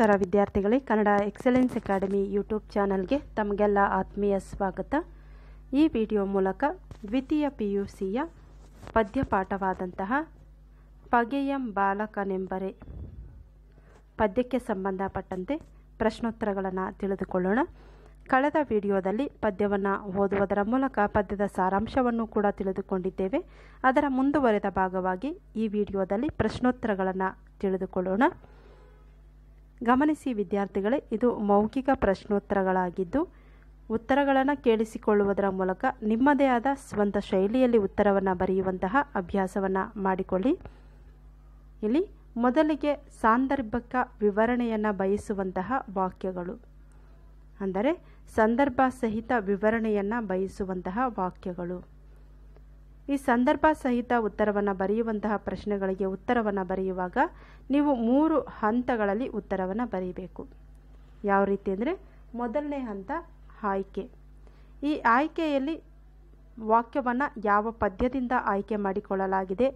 ನಮಸ್ಕಾರ ವಿದ್ಯಾರ್ಥಿಗಳೇ Kannada excellence academy YouTube ಚಾನಲ್ಗೆ ತಮಗೆಲ್ಲ ಆತ್ಮೀಯ ಸ್ವಾಗತ ಈ ವಿಡಿಯೋ ಮೂಲಕ ದ್ವಿತೀಯ ಪಿ ಯು ಸಿಯ ಪದ್ಯಪಾಠವಾದಂತಹ ಪಗೆಯಂ ಬಾಲಕನೆಂಬರೆ ಪದ್ಯಕ್ಕೆ ಸಂಬಂಧಪಟ್ಟಂತೆ ಪ್ರಶ್ನೋತ್ತರಗಳನ್ನು ತಿಳಿದುಕೊಳ್ಳೋಣ ಕಳೆದ ವಿಡಿಯೋದಲ್ಲಿ ಪದ್ಯವನ್ನು ಓದುವುದರ ಮೂಲಕ ಪದ್ಯದ ಸಾರಾಂಶವನ್ನು ಕೂಡ ತಿಳಿದುಕೊಂಡಿದ್ದೇವೆ ಅದರ ಮುಂದುವರೆದ ಭಾಗವಾಗಿ ಈ ವಿಡಿಯೋದಲ್ಲಿ ಪ್ರಶ್ನೋತ್ತರಗಳನ್ನು ತಿಳಿದುಕೊಳ್ಳೋಣ ಗಮನಿಸಿ ವಿದ್ಯಾರ್ಥಿಗಳೇ ಇದು ಮೌಖಿಕ ಪ್ರಶ್ನೋತ್ತರಗಳಾಗಿದ್ದು ಉತ್ತರಗಳನ್ನು ಕೇಳಿಸಿಕೊಳ್ಳುವುದರ ಮೂಲಕ ನಿಮ್ಮದೇ ಆದ ಸ್ವಂತ ಶೈಲಿಯಲ್ಲಿ ಉತ್ತರವನ್ನು ಬರೆಯುವಂತಹ ಅಭ್ಯಾಸವನ್ನು ಮಾಡಿಕೊಳ್ಳಿ ಇಲ್ಲಿ ಮೊದಲಿಗೆ ಸಾಂದರ್ಭಿಕ ವಿವರಣೆಯನ್ನು ಬಯಸುವಂತಹ ವಾಕ್ಯಗಳು ಅಂದರೆ ಸಂದರ್ಭ ಸಹಿತ ವಿವರಣೆಯನ್ನು ಬಯಸುವಂತಹ ವಾಕ್ಯಗಳು ಈ ಸಂದರ್ಭ ಸಹಿತ ಉತ್ತರವನ್ನು ಬರೆಯುವಂತಹ ಪ್ರಶ್ನೆಗಳಿಗೆ ಉತ್ತರವನ್ನು ಬರೆಯುವಾಗ ನೀವು ಮೂರು ಹಂತಗಳಲ್ಲಿ ಉತ್ತರವನ್ನು ಬರೀಬೇಕು ಯಾವ ರೀತಿ ಅಂದರೆ ಮೊದಲನೇ ಹಂತ ಆಯ್ಕೆ ಈ ಆಯ್ಕೆಯಲ್ಲಿ ವಾಕ್ಯವನ್ನು ಯಾವ ಪದ್ಯದಿಂದ ಆಯ್ಕೆ ಮಾಡಿಕೊಳ್ಳಲಾಗಿದೆ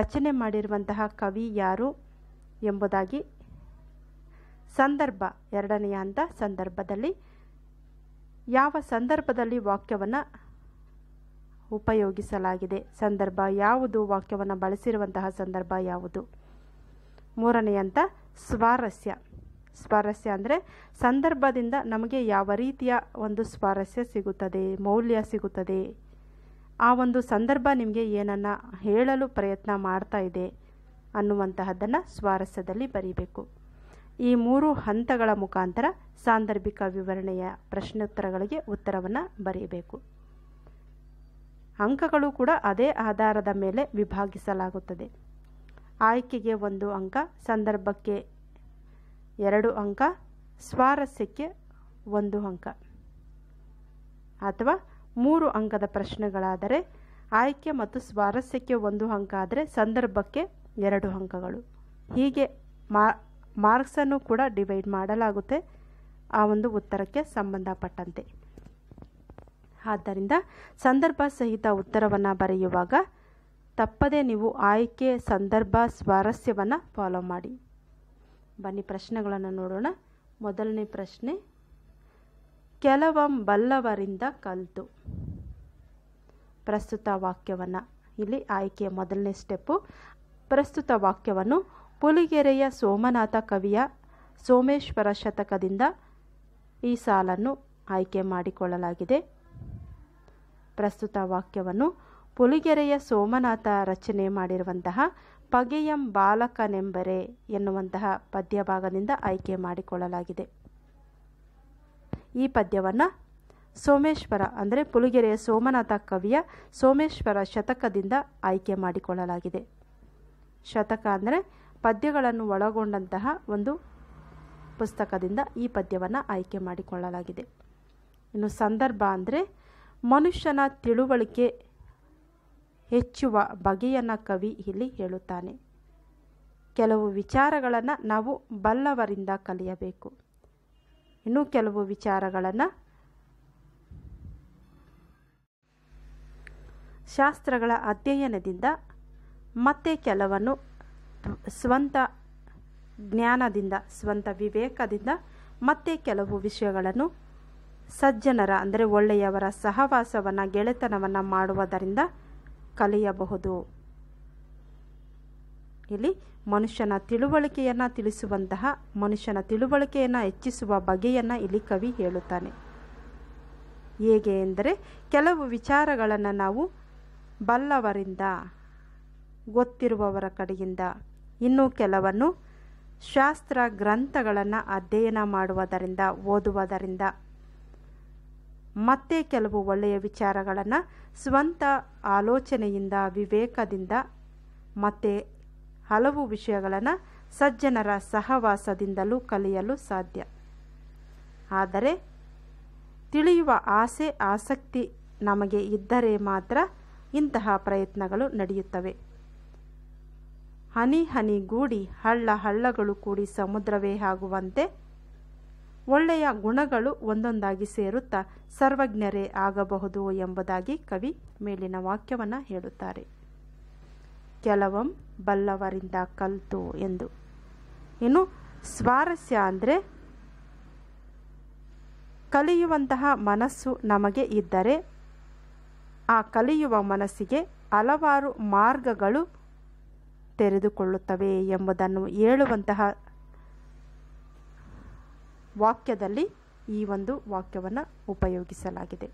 ರಚನೆ ಮಾಡಿರುವಂತಹ ಕವಿ ಯಾರು ಎಂಬುದಾಗಿ ಸಂದರ್ಭ ಎರಡನೆಯ ಹಂತ ಸಂದರ್ಭದಲ್ಲಿ ಯಾವ ಸಂದರ್ಭದಲ್ಲಿ ವಾಕ್ಯವನ್ನು ಉಪಯೋಗಿಸಲಾಗಿದೆ ಸಂದರ್ಭ ಯಾವುದು ವಾಕ್ಯವನ್ನು ಬಳಸಿರುವಂತಹ ಸಂದರ್ಭ ಯಾವುದು ಮೂರನೆಯ ಅಂತ ಸ್ವಾರಸ್ಯ ಸ್ವಾರಸ್ಯ ಅಂದರೆ ಸಂದರ್ಭದಿಂದ ನಮಗೆ ಯಾವ ರೀತಿಯ ಒಂದು ಸ್ವಾರಸ್ಯ ಸಿಗುತ್ತದೆ ಮೌಲ್ಯ ಸಿಗುತ್ತದೆ ಆ ಒಂದು ಸಂದರ್ಭ ನಿಮಗೆ ಏನನ್ನು ಹೇಳಲು ಪ್ರಯತ್ನ ಮಾಡ್ತಾ ಇದೆ ಅನ್ನುವಂತಹದ್ದನ್ನು ಸ್ವಾರಸ್ಯದಲ್ಲಿ ಬರೀಬೇಕು ಈ ಮೂರು ಹಂತಗಳ ಮುಖಾಂತರ ಸಾಂದರ್ಭಿಕ ವಿವರಣೆಯ ಪ್ರಶ್ನೋತ್ತರಗಳಿಗೆ ಉತ್ತರವನ್ನು ಬರೀಬೇಕು ಅಂಕಗಳು ಕೂಡ ಅದೇ ಆಧಾರದ ಮೇಲೆ ವಿಭಾಗಿಸಲಾಗುತ್ತದೆ ಆಯ್ಕೆಗೆ ಒಂದು ಅಂಕ ಸಂದರ್ಭಕ್ಕೆ ಎರಡು ಅಂಕ ಸ್ವಾರಸ್ಯಕ್ಕೆ ಒಂದು ಅಂಕ ಅಥವಾ ಮೂರು ಅಂಕದ ಪ್ರಶ್ನೆಗಳಾದರೆ ಆಯ್ಕೆ ಮತ್ತು ಸ್ವಾರಸ್ಯಕ್ಕೆ ಒಂದು ಅಂಕ ಆದರೆ ಸಂದರ್ಭಕ್ಕೆ ಎರಡು ಅಂಕಗಳು ಹೀಗೆ ಮಾ ಮಾರ್ಕ್ಸನ್ನು ಕೂಡ ಡಿವೈಡ್ ಮಾಡಲಾಗುತ್ತೆ ಆ ಒಂದು ಉತ್ತರಕ್ಕೆ ಸಂಬಂಧಪಟ್ಟಂತೆ ಆದ್ದರಿಂದ ಸಂದರ್ಭ ಸಹಿತ ಉತ್ತರವನ್ನು ಬರೆಯುವಾಗ ತಪ್ಪದೇ ನೀವು ಆಯ್ಕೆ ಸಂದರ್ಭ ಸ್ವಾರಸ್ಯವನ್ನು ಫಾಲೋ ಮಾಡಿ ಬನ್ನಿ ಪ್ರಶ್ನೆಗಳನ್ನು ನೋಡೋಣ ಮೊದಲನೇ ಪ್ರಶ್ನೆ ಕೆಲವಂ ಬಲ್ಲವರಿಂದ ಕಲಿತು ಪ್ರಸ್ತುತ ವಾಕ್ಯವನ್ನು ಇಲ್ಲಿ ಆಯ್ಕೆಯ ಮೊದಲನೇ ಸ್ಟೆಪ್ಪು ಪ್ರಸ್ತುತ ವಾಕ್ಯವನ್ನು ಪುಲಿಗೆರೆಯ ಸೋಮನಾಥ ಕವಿಯ ಸೋಮೇಶ್ವರ ಶತಕದಿಂದ ಈ ಸಾಲನ್ನು ಆಯ್ಕೆ ಮಾಡಿಕೊಳ್ಳಲಾಗಿದೆ ಪ್ರಸ್ತುತ ವಾಕ್ಯವನ್ನು ಪುಲಿಗೆರೆಯ ಸೋಮನಾಥ ರಚನೆ ಮಾಡಿರುವಂತಹ ಪಗೆಯಂ ಬಾಲಕನೆಂಬರೆ ಎನ್ನುವಂತಹ ಪದ್ಯ ಭಾಗದಿಂದ ಆಯ್ಕೆ ಮಾಡಿಕೊಳ್ಳಲಾಗಿದೆ ಈ ಪದ್ಯವನ್ನು ಸೋಮೇಶ್ವರ ಅಂದರೆ ಪುಲಿಗೆರೆಯ ಸೋಮನಾಥ ಕವಿಯ ಸೋಮೇಶ್ವರ ಶತಕದಿಂದ ಆಯ್ಕೆ ಮಾಡಿಕೊಳ್ಳಲಾಗಿದೆ ಶತಕ ಅಂದರೆ ಪದ್ಯಗಳನ್ನು ಒಳಗೊಂಡಂತಹ ಒಂದು ಪುಸ್ತಕದಿಂದ ಈ ಪದ್ಯವನ್ನು ಆಯ್ಕೆ ಮಾಡಿಕೊಳ್ಳಲಾಗಿದೆ ಇನ್ನು ಸಂದರ್ಭ ಅಂದರೆ ಮನುಷ್ಯನ ತಿಳುವಳಿಕೆ ಹೆಚ್ಚುವ ಬಗೆಯನ್ನು ಕವಿ ಇಲ್ಲಿ ಹೇಳುತ್ತಾನೆ ಕೆಲವು ವಿಚಾರಗಳನ್ನು ನಾವು ಬಲ್ಲವರಿಂದ ಕಲಿಯಬೇಕು ಇನ್ನೂ ಕೆಲವು ವಿಚಾರಗಳನ್ನು ಶಾಸ್ತ್ರಗಳ ಅಧ್ಯಯನದಿಂದ ಮತ್ತೆ ಕೆಲವನ್ನು ಸ್ವಂತ ಜ್ಞಾನದಿಂದ ಸ್ವಂತ ವಿವೇಕದಿಂದ ಮತ್ತೆ ಕೆಲವು ವಿಷಯಗಳನ್ನು ಸಜ್ಜನರ ಅಂದರೆ ಒಳ್ಳೆಯವರ ಸಹವಾಸವನ್ನು ಗೆಳೆತನವನ್ನು ಮಾಡುವುದರಿಂದ ಕಲಿಯಬಹುದು ಇಲ್ಲಿ ಮನುಷ್ಯನ ತಿಳುವಳಿಕೆಯನ್ನು ತಿಳಿಸುವಂತಹ ಮನುಷ್ಯನ ತಿಳುವಳಿಕೆಯನ್ನು ಹೆಚ್ಚಿಸುವ ಬಗೆಯನ್ನು ಇಲ್ಲಿ ಕವಿ ಹೇಳುತ್ತಾನೆ ಹೇಗೆ ಎಂದರೆ ಕೆಲವು ವಿಚಾರಗಳನ್ನು ನಾವು ಬಲ್ಲವರಿಂದ ಗೊತ್ತಿರುವವರ ಕಡೆಯಿಂದ ಇನ್ನು ಕೆಲವನ್ನು ಶಾಸ್ತ್ರ ಗ್ರಂಥಗಳನ್ನು ಅಧ್ಯಯನ ಮಾಡುವುದರಿಂದ ಓದುವುದರಿಂದ ಮತ್ತೆ ಕೆಲವು ಒಳ್ಳೆಯ ವಿಚಾರಗಳನ್ನು ಸ್ವಂತ ಆಲೋಚನೆಯಿಂದ ವಿವೇಕದಿಂದ ಮತ್ತೆ ಹಲವು ವಿಷಯಗಳನ್ನು ಸಜ್ಜನರ ಸಹವಾಸದಿಂದಲೂ ಕಲಿಯಲು ಸಾಧ್ಯ ಆದರೆ ತಿಳಿಯುವ ಆಸೆ ಆಸಕ್ತಿ ನಮಗೆ ಇದ್ದರೆ ಮಾತ್ರ ಇಂತಹ ಪ್ರಯತ್ನಗಳು ನಡೆಯುತ್ತವೆ ಹನಿ ಹನಿ ಗೂಡಿ ಹಳ್ಳ ಹಳ್ಳಗಳು ಕೂಡಿ ಸಮುದ್ರವೇ ಆಗುವಂತೆ ಒಳ್ಳೆಯ ಗುಣಗಳು ಒಂದೊಂದಾಗಿ ಸೇರುತ್ತಾ ಸರ್ವಜ್ಞರೇ ಆಗಬಹುದು ಎಂಬುದಾಗಿ ಕವಿ ಮೇಲಿನ ವಾಕ್ಯವನ್ನು ಹೇಳುತ್ತಾರೆ ಕೆಲವಂ ಬಲ್ಲವರಿಂದ ಕಲ್ತು ಎಂದು ಇನ್ನು ಸ್ವಾರಸ್ಯ ಅಂದರೆ ಕಲಿಯುವಂತಹ ಮನಸ್ಸು ನಮಗೆ ಇದ್ದರೆ ಆ ಕಲಿಯುವ ಮನಸ್ಸಿಗೆ ಹಲವಾರು ಮಾರ್ಗಗಳು ತೆರೆದುಕೊಳ್ಳುತ್ತವೆ ಎಂಬುದನ್ನು ಹೇಳುವಂತಹ ವಾಕ್ಯದಲ್ಲಿ ಈ ಒಂದು ವಾಕ್ಯವನ್ನು ಉಪಯೋಗಿಸಲಾಗಿದೆ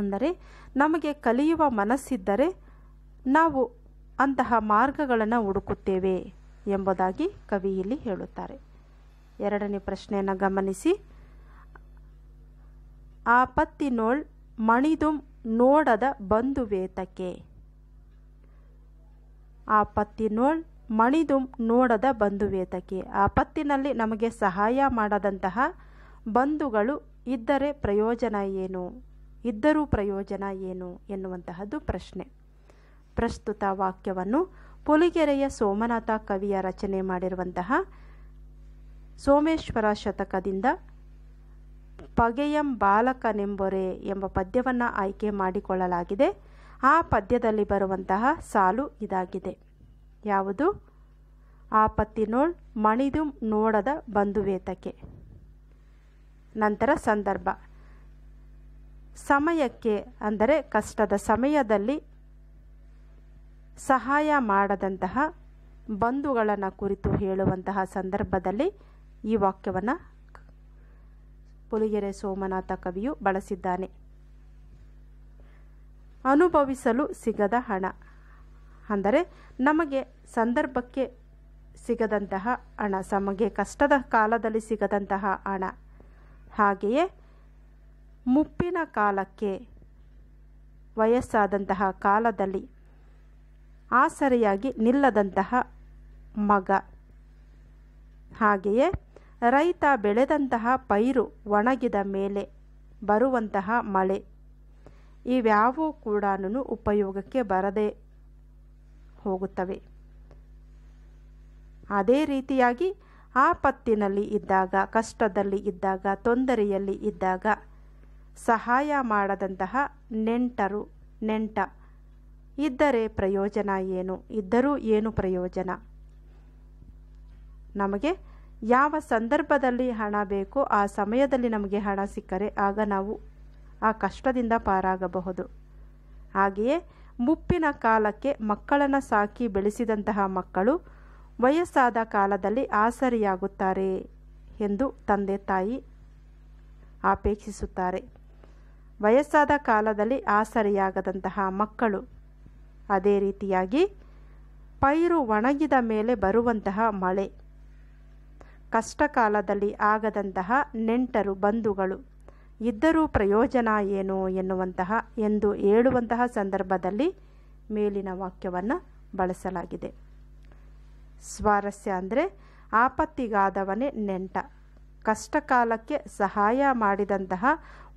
ಅಂದರೆ ನಮಗೆ ಕಲಿಯುವ ಮನಸ್ಸಿದ್ದರೆ ನಾವು ಅಂತಹ ಮಾರ್ಗಗಳನ್ನು ಹುಡುಕುತ್ತೇವೆ ಎಂಬುದಾಗಿ ಕವಿ ಇಲ್ಲಿ ಹೇಳುತ್ತಾರೆ ಎರಡನೇ ಪ್ರಶ್ನೆಯನ್ನು ಗಮನಿಸಿ ಆ ಪತ್ತಿನೋಳ್ ಮಣಿದುಂ ನೋಡದ ಬಂಧುವೇತಕ್ಕೆ ಪತ್ತಿನೋಳ್ ಮಣಿದು ನೋಡದ ಆ ಆಪತ್ತಿನಲ್ಲಿ ನಮಗೆ ಸಹಾಯ ಮಾಡದಂತಹ ಬಂಧುಗಳು ಇದ್ದರೆ ಪ್ರಯೋಜನ ಏನು ಇದ್ದರೂ ಪ್ರಯೋಜನ ಏನು ಎನ್ನುವಂತಹದ್ದು ಪ್ರಶ್ನೆ ಪ್ರಸ್ತುತ ವಾಕ್ಯವನ್ನು ಪುಲಿಗೆರೆಯ ಸೋಮನಾಥ ಕವಿಯ ರಚನೆ ಮಾಡಿರುವಂತಹ ಸೋಮೇಶ್ವರ ಶತಕದಿಂದ ಪಗೆಯಂ ಬಾಲಕನೆಂಬೊರೆ ಎಂಬ ಪದ್ಯವನ್ನು ಆಯ್ಕೆ ಮಾಡಿಕೊಳ್ಳಲಾಗಿದೆ ಆ ಪದ್ಯದಲ್ಲಿ ಬರುವಂತಹ ಸಾಲು ಇದಾಗಿದೆ ಯಾವುದು ಆಪತ್ತಿನೋಳ್ ಮಣಿದು ನೋಡದ ಬಂಧುವೇತಕ್ಕೆ ನಂತರ ಸಂದರ್ಭ ಸಮಯಕ್ಕೆ ಅಂದರೆ ಕಷ್ಟದ ಸಮಯದಲ್ಲಿ ಸಹಾಯ ಮಾಡದಂತಹ ಬಂಧುಗಳನ್ನು ಕುರಿತು ಹೇಳುವಂತಹ ಸಂದರ್ಭದಲ್ಲಿ ಈ ವಾಕ್ಯವನ್ನು ಪುಲಿಗೆರೆ ಸೋಮನಾಥ ಕವಿಯು ಬಳಸಿದ್ದಾನೆ ಅನುಭವಿಸಲು ಸಿಗದ ಹಣ ಅಂದರೆ ನಮಗೆ ಸಂದರ್ಭಕ್ಕೆ ಸಿಗದಂತಹ ಹಣ ನಮಗೆ ಕಷ್ಟದ ಕಾಲದಲ್ಲಿ ಸಿಗದಂತಹ ಹಣ ಹಾಗೆಯೇ ಮುಪ್ಪಿನ ಕಾಲಕ್ಕೆ ವಯಸ್ಸಾದಂತಹ ಕಾಲದಲ್ಲಿ ಆಸರೆಯಾಗಿ ನಿಲ್ಲದಂತಹ ಮಗ ಹಾಗೆಯೇ ರೈತ ಬೆಳೆದಂತಹ ಪೈರು ಒಣಗಿದ ಮೇಲೆ ಬರುವಂತಹ ಮಳೆ ಇವ್ಯಾವೂ ಕೂಡ ಉಪಯೋಗಕ್ಕೆ ಬರದೇ ಹೋಗುತ್ತವೆ ಅದೇ ರೀತಿಯಾಗಿ ಆಪತ್ತಿನಲ್ಲಿ ಇದ್ದಾಗ ಕಷ್ಟದಲ್ಲಿ ಇದ್ದಾಗ ತೊಂದರೆಯಲ್ಲಿ ಇದ್ದಾಗ ಸಹಾಯ ಮಾಡದಂತಹ ನೆಂಟರು ನೆಂಟ ಇದ್ದರೆ ಪ್ರಯೋಜನ ಏನು ಇದ್ದರೂ ಏನು ಪ್ರಯೋಜನ ನಮಗೆ ಯಾವ ಸಂದರ್ಭದಲ್ಲಿ ಹಣ ಬೇಕೋ ಆ ಸಮಯದಲ್ಲಿ ನಮಗೆ ಹಣ ಸಿಕ್ಕರೆ ಆಗ ನಾವು ಆ ಕಷ್ಟದಿಂದ ಪಾರಾಗಬಹುದು ಹಾಗೆಯೇ ಮುಪ್ಪಿನ ಕಾಲಕ್ಕೆ ಮಕ್ಕಳನ್ನು ಸಾಕಿ ಬೆಳೆಸಿದಂತಹ ಮಕ್ಕಳು ವಯಸ್ಸಾದ ಕಾಲದಲ್ಲಿ ಆಸರಿಯಾಗುತ್ತಾರೆ ಎಂದು ತಂದೆ ತಾಯಿ ಆಪೇಕ್ಷಿಸುತ್ತಾರೆ ವಯಸ್ಸಾದ ಕಾಲದಲ್ಲಿ ಆಸರಿಯಾಗದಂತಹ ಮಕ್ಕಳು ಅದೇ ರೀತಿಯಾಗಿ ಪೈರು ಒಣಗಿದ ಮೇಲೆ ಬರುವಂತಹ ಮಳೆ ಕಷ್ಟ ಕಾಲದಲ್ಲಿ ಆಗದಂತಹ ನೆಂಟರು ಬಂಧುಗಳು ಇದ್ದರೂ ಪ್ರಯೋಜನ ಏನು ಎನ್ನುವಂತಹ ಎಂದು ಹೇಳುವಂತಹ ಸಂದರ್ಭದಲ್ಲಿ ಮೇಲಿನ ವಾಕ್ಯವನ್ನು ಬಳಸಲಾಗಿದೆ ಸ್ವಾರಸ್ಯ ಅಂದರೆ ಆಪತ್ತಿಗಾದವನೇ ನೆಂಟ ಕಷ್ಟಕಾಲಕ್ಕೆ ಸಹಾಯ ಮಾಡಿದಂತಹ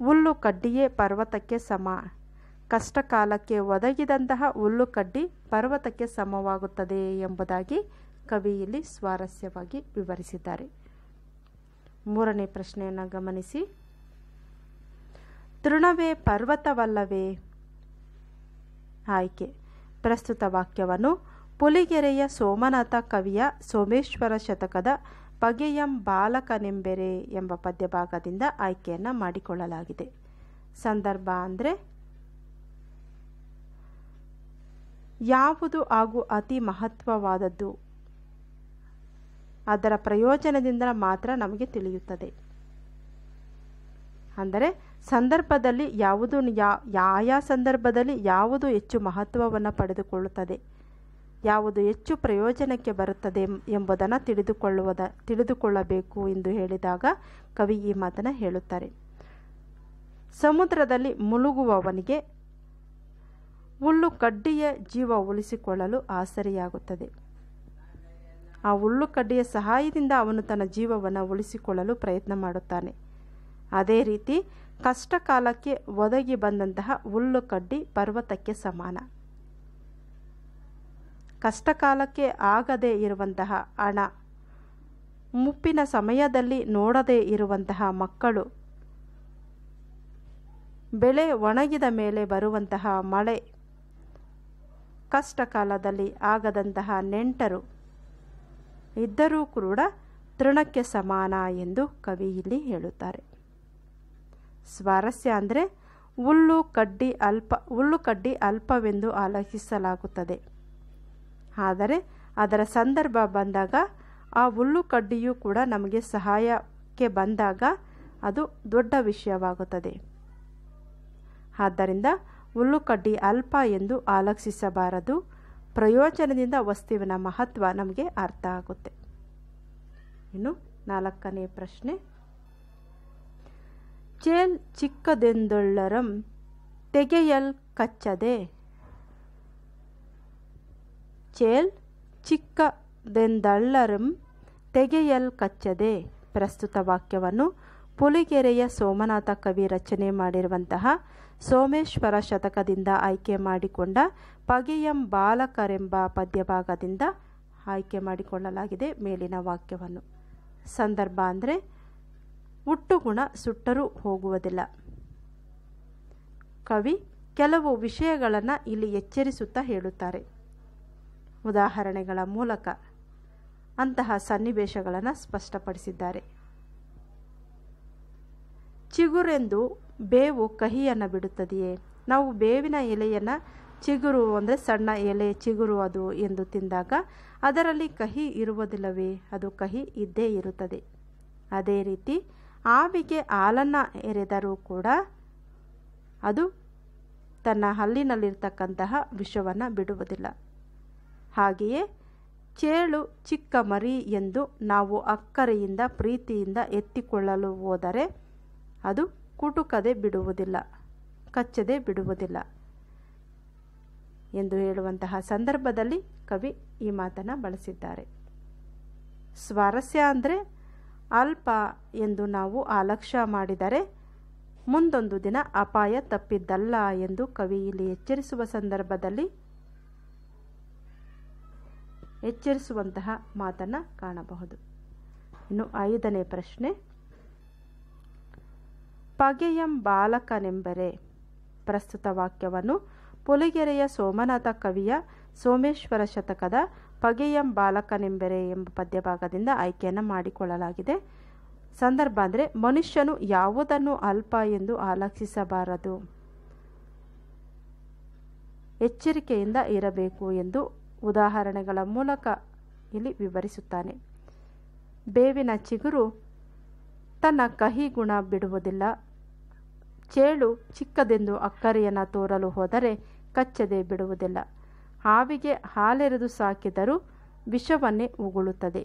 ಹುಲ್ಲು ಕಡ್ಡಿಯೇ ಪರ್ವತಕ್ಕೆ ಸಮ ಕಷ್ಟಕಾಲಕ್ಕೆ ಒದಗಿದಂತಹ ಹುಲ್ಲು ಕಡ್ಡಿ ಪರ್ವತಕ್ಕೆ ಸಮವಾಗುತ್ತದೆ ಎಂಬುದಾಗಿ ಕವಿಯಲ್ಲಿ ಇಲ್ಲಿ ಸ್ವಾರಸ್ಯವಾಗಿ ವಿವರಿಸಿದ್ದಾರೆ ಮೂರನೇ ಪ್ರಶ್ನೆಯನ್ನು ಗಮನಿಸಿ ತೃಣವೇ ಪರ್ವತವಲ್ಲವೇ ಆಯ್ಕೆ ಪ್ರಸ್ತುತ ವಾಕ್ಯವನ್ನು ಪುಲಿಗೆರೆಯ ಸೋಮನಾಥ ಕವಿಯ ಸೋಮೇಶ್ವರ ಶತಕದ ಬಗೆಯಂ ಬಾಲಕನೆಂಬೆರೆ ಎಂಬ ಪದ್ಯಭಾಗದಿಂದ ಆಯ್ಕೆಯನ್ನು ಮಾಡಿಕೊಳ್ಳಲಾಗಿದೆ ಸಂದರ್ಭ ಅಂದರೆ ಯಾವುದು ಹಾಗೂ ಅತಿ ಮಹತ್ವವಾದದ್ದು ಅದರ ಪ್ರಯೋಜನದಿಂದ ಮಾತ್ರ ನಮಗೆ ತಿಳಿಯುತ್ತದೆ ಅಂದರೆ ಸಂದರ್ಭದಲ್ಲಿ ಯಾವುದು ಯಾವ ಸಂದರ್ಭದಲ್ಲಿ ಯಾವುದು ಹೆಚ್ಚು ಮಹತ್ವವನ್ನು ಪಡೆದುಕೊಳ್ಳುತ್ತದೆ ಯಾವುದು ಹೆಚ್ಚು ಪ್ರಯೋಜನಕ್ಕೆ ಬರುತ್ತದೆ ಎಂಬುದನ್ನು ತಿಳಿದುಕೊಳ್ಳುವುದ ತಿಳಿದುಕೊಳ್ಳಬೇಕು ಎಂದು ಹೇಳಿದಾಗ ಕವಿ ಈ ಮಾತನ್ನು ಹೇಳುತ್ತಾರೆ ಸಮುದ್ರದಲ್ಲಿ ಮುಳುಗುವವನಿಗೆ ಹುಲ್ಲು ಕಡ್ಡಿಯ ಜೀವ ಉಳಿಸಿಕೊಳ್ಳಲು ಆಸರೆಯಾಗುತ್ತದೆ ಆ ಹುಲ್ಲು ಕಡ್ಡಿಯ ಸಹಾಯದಿಂದ ಅವನು ತನ್ನ ಜೀವವನ್ನು ಉಳಿಸಿಕೊಳ್ಳಲು ಪ್ರಯತ್ನ ಮಾಡುತ್ತಾನೆ ಅದೇ ರೀತಿ ಕಷ್ಟ ಕಾಲಕ್ಕೆ ಒದಗಿ ಬಂದಂತಹ ಹುಲ್ಲು ಕಡ್ಡಿ ಪರ್ವತಕ್ಕೆ ಸಮಾನ ಕಷ್ಟಕಾಲಕ್ಕೆ ಆಗದೇ ಇರುವಂತಹ ಹಣ ಮುಪ್ಪಿನ ಸಮಯದಲ್ಲಿ ನೋಡದೇ ಇರುವಂತಹ ಮಕ್ಕಳು ಬೆಳೆ ಒಣಗಿದ ಮೇಲೆ ಬರುವಂತಹ ಮಳೆ ಕಷ್ಟಕಾಲದಲ್ಲಿ ಆಗದಂತಹ ನೆಂಟರು ಇದ್ದರೂ ಕೂಡ ತೃಣಕ್ಕೆ ಸಮಾನ ಎಂದು ಕವಿ ಇಲ್ಲಿ ಹೇಳುತ್ತಾರೆ ಸ್ವಾರಸ್ಯ ಅಂದರೆ ಹುಲ್ಲು ಕಡ್ಡಿ ಅಲ್ಪ ಹುಲ್ಲು ಕಡ್ಡಿ ಅಲ್ಪವೆಂದು ಆಲೋಚಿಸಲಾಗುತ್ತದೆ ಆದರೆ ಅದರ ಸಂದರ್ಭ ಬಂದಾಗ ಆ ಹುಲ್ಲು ಕಡ್ಡಿಯೂ ಕೂಡ ನಮಗೆ ಸಹಾಯಕ್ಕೆ ಬಂದಾಗ ಅದು ದೊಡ್ಡ ವಿಷಯವಾಗುತ್ತದೆ ಆದ್ದರಿಂದ ಹುಲ್ಲು ಕಡ್ಡಿ ಅಲ್ಪ ಎಂದು ಆಲೋಚಿಸಬಾರದು ಪ್ರಯೋಜನದಿಂದ ವಸ್ತುವಿನ ಮಹತ್ವ ನಮಗೆ ಅರ್ಥ ಆಗುತ್ತೆ ಇನ್ನು ನಾಲ್ಕನೇ ಪ್ರಶ್ನೆ ಚೇಲ್ ಚಿಕ್ಕದೆಂದೊಳ್ಳರಂ ತೆಗೆಯಲ್ ಕಚ್ಚದೆ ಚೇಲ್ ಚಿಕ್ಕದೆಂದಳ್ಳರಂ ತೆಗೆಯಲ್ ಕಚ್ಚದೆ ಪ್ರಸ್ತುತ ವಾಕ್ಯವನ್ನು ಪುಲಿಗೆರೆಯ ಸೋಮನಾಥ ಕವಿ ರಚನೆ ಮಾಡಿರುವಂತಹ ಸೋಮೇಶ್ವರ ಶತಕದಿಂದ ಆಯ್ಕೆ ಮಾಡಿಕೊಂಡ ಪಗೆಯಂ ಬಾಲಕರೆಂಬ ಪದ್ಯಭಾಗದಿಂದ ಆಯ್ಕೆ ಮಾಡಿಕೊಳ್ಳಲಾಗಿದೆ ಮೇಲಿನ ವಾಕ್ಯವನ್ನು ಸಂದರ್ಭ ಅಂದರೆ ಹುಟ್ಟು ಗುಣ ಸುಟ್ಟರೂ ಹೋಗುವುದಿಲ್ಲ ಕವಿ ಕೆಲವು ವಿಷಯಗಳನ್ನು ಇಲ್ಲಿ ಎಚ್ಚರಿಸುತ್ತಾ ಹೇಳುತ್ತಾರೆ ಉದಾಹರಣೆಗಳ ಮೂಲಕ ಅಂತಹ ಸನ್ನಿವೇಶಗಳನ್ನು ಸ್ಪಷ್ಟಪಡಿಸಿದ್ದಾರೆ ಚಿಗುರೆಂದು ಬೇವು ಕಹಿಯನ್ನು ಬಿಡುತ್ತದೆಯೇ ನಾವು ಬೇವಿನ ಎಲೆಯನ್ನು ಚಿಗುರು ಅಂದರೆ ಸಣ್ಣ ಎಲೆ ಚಿಗುರು ಅದು ಎಂದು ತಿಂದಾಗ ಅದರಲ್ಲಿ ಕಹಿ ಇರುವುದಿಲ್ಲವೇ ಅದು ಕಹಿ ಇದ್ದೇ ಇರುತ್ತದೆ ಅದೇ ರೀತಿ ಆವಿಗೆ ಹಾಲನ್ನು ಎರೆದರೂ ಕೂಡ ಅದು ತನ್ನ ಹಲ್ಲಿನಲ್ಲಿರ್ತಕ್ಕಂತಹ ವಿಷವನ್ನು ಬಿಡುವುದಿಲ್ಲ ಹಾಗೆಯೇ ಚೇಳು ಚಿಕ್ಕ ಮರಿ ಎಂದು ನಾವು ಅಕ್ಕರೆಯಿಂದ ಪ್ರೀತಿಯಿಂದ ಎತ್ತಿಕೊಳ್ಳಲು ಹೋದರೆ ಅದು ಕುಟುಕದೆ ಬಿಡುವುದಿಲ್ಲ ಕಚ್ಚದೆ ಬಿಡುವುದಿಲ್ಲ ಎಂದು ಹೇಳುವಂತಹ ಸಂದರ್ಭದಲ್ಲಿ ಕವಿ ಈ ಮಾತನ್ನು ಬಳಸಿದ್ದಾರೆ ಸ್ವಾರಸ್ಯ ಅಂದರೆ ಅಲ್ಪ ಎಂದು ನಾವು ಆಲಕ್ಷ್ಯ ಮಾಡಿದರೆ ಮುಂದೊಂದು ದಿನ ಅಪಾಯ ತಪ್ಪಿದ್ದಲ್ಲ ಎಂದು ಕವಿ ಇಲ್ಲಿ ಎಚ್ಚರಿಸುವ ಸಂದರ್ಭದಲ್ಲಿ ಎಚ್ಚರಿಸುವಂತಹ ಮಾತನ್ನು ಕಾಣಬಹುದು ಇನ್ನು ಐದನೇ ಪ್ರಶ್ನೆ ಪಗೆಯಂ ಬಾಲಕನೆಂಬರೆ ಪ್ರಸ್ತುತ ವಾಕ್ಯವನ್ನು ಪುಲಿಗೆರೆಯ ಸೋಮನಾಥ ಕವಿಯ ಸೋಮೇಶ್ವರ ಶತಕದ ಪಗೆಯಂ ಬಾಲಕನೆಂಬೆರೆ ಎಂಬ ಪದ್ಯಭಾಗದಿಂದ ಆಯ್ಕೆಯನ್ನು ಮಾಡಿಕೊಳ್ಳಲಾಗಿದೆ ಸಂದರ್ಭ ಅಂದರೆ ಮನುಷ್ಯನು ಯಾವುದನ್ನು ಅಲ್ಪ ಎಂದು ಆಲಕ್ಷಿಸಬಾರದು ಎಚ್ಚರಿಕೆಯಿಂದ ಇರಬೇಕು ಎಂದು ಉದಾಹರಣೆಗಳ ಮೂಲಕ ಇಲ್ಲಿ ವಿವರಿಸುತ್ತಾನೆ ಬೇವಿನ ಚಿಗುರು ತನ್ನ ಕಹಿ ಗುಣ ಬಿಡುವುದಿಲ್ಲ ಚೇಳು ಚಿಕ್ಕದೆಂದು ಅಕ್ಕರೆಯನ್ನು ತೋರಲು ಹೋದರೆ ಕಚ್ಚದೆ ಬಿಡುವುದಿಲ್ಲ ಹಾವಿಗೆ ಹಾಲೆರೆದು ಸಾಕಿದರೂ ವಿಷವನ್ನೇ ಉಗುಳುತ್ತದೆ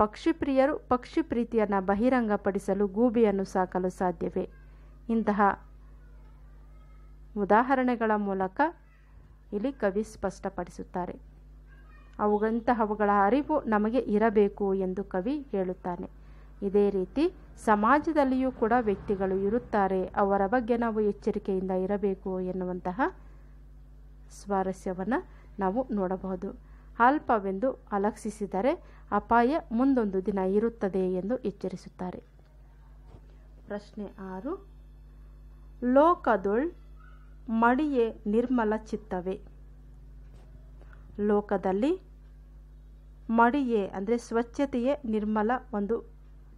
ಪಕ್ಷಿ ಪ್ರಿಯರು ಪಕ್ಷಿ ಪ್ರೀತಿಯನ್ನು ಬಹಿರಂಗಪಡಿಸಲು ಗೂಬಿಯನ್ನು ಸಾಕಲು ಸಾಧ್ಯವೇ ಇಂತಹ ಉದಾಹರಣೆಗಳ ಮೂಲಕ ಇಲ್ಲಿ ಕವಿ ಸ್ಪಷ್ಟಪಡಿಸುತ್ತಾರೆ ಅವುಗಂತಹವುಗಳ ಅರಿವು ನಮಗೆ ಇರಬೇಕು ಎಂದು ಕವಿ ಹೇಳುತ್ತಾನೆ ಇದೇ ರೀತಿ ಸಮಾಜದಲ್ಲಿಯೂ ಕೂಡ ವ್ಯಕ್ತಿಗಳು ಇರುತ್ತಾರೆ ಅವರ ಬಗ್ಗೆ ನಾವು ಎಚ್ಚರಿಕೆಯಿಂದ ಇರಬೇಕು ಎನ್ನುವಂತಹ ಸ್ವಾರಸ್ಯವನ್ನು ನಾವು ನೋಡಬಹುದು ಅಲ್ಪವೆಂದು ಅಲಕ್ಷಿಸಿದರೆ ಅಪಾಯ ಮುಂದೊಂದು ದಿನ ಇರುತ್ತದೆ ಎಂದು ಎಚ್ಚರಿಸುತ್ತಾರೆ ಪ್ರಶ್ನೆ ಆರು ಲೋಕದೊಳ್ ಮಡಿಯೇ ನಿರ್ಮಲ ಚಿತ್ತವೇ ಲೋಕದಲ್ಲಿ ಮಡಿಯೇ ಅಂದರೆ ಸ್ವಚ್ಛತೆಯೇ ನಿರ್ಮಲ ಒಂದು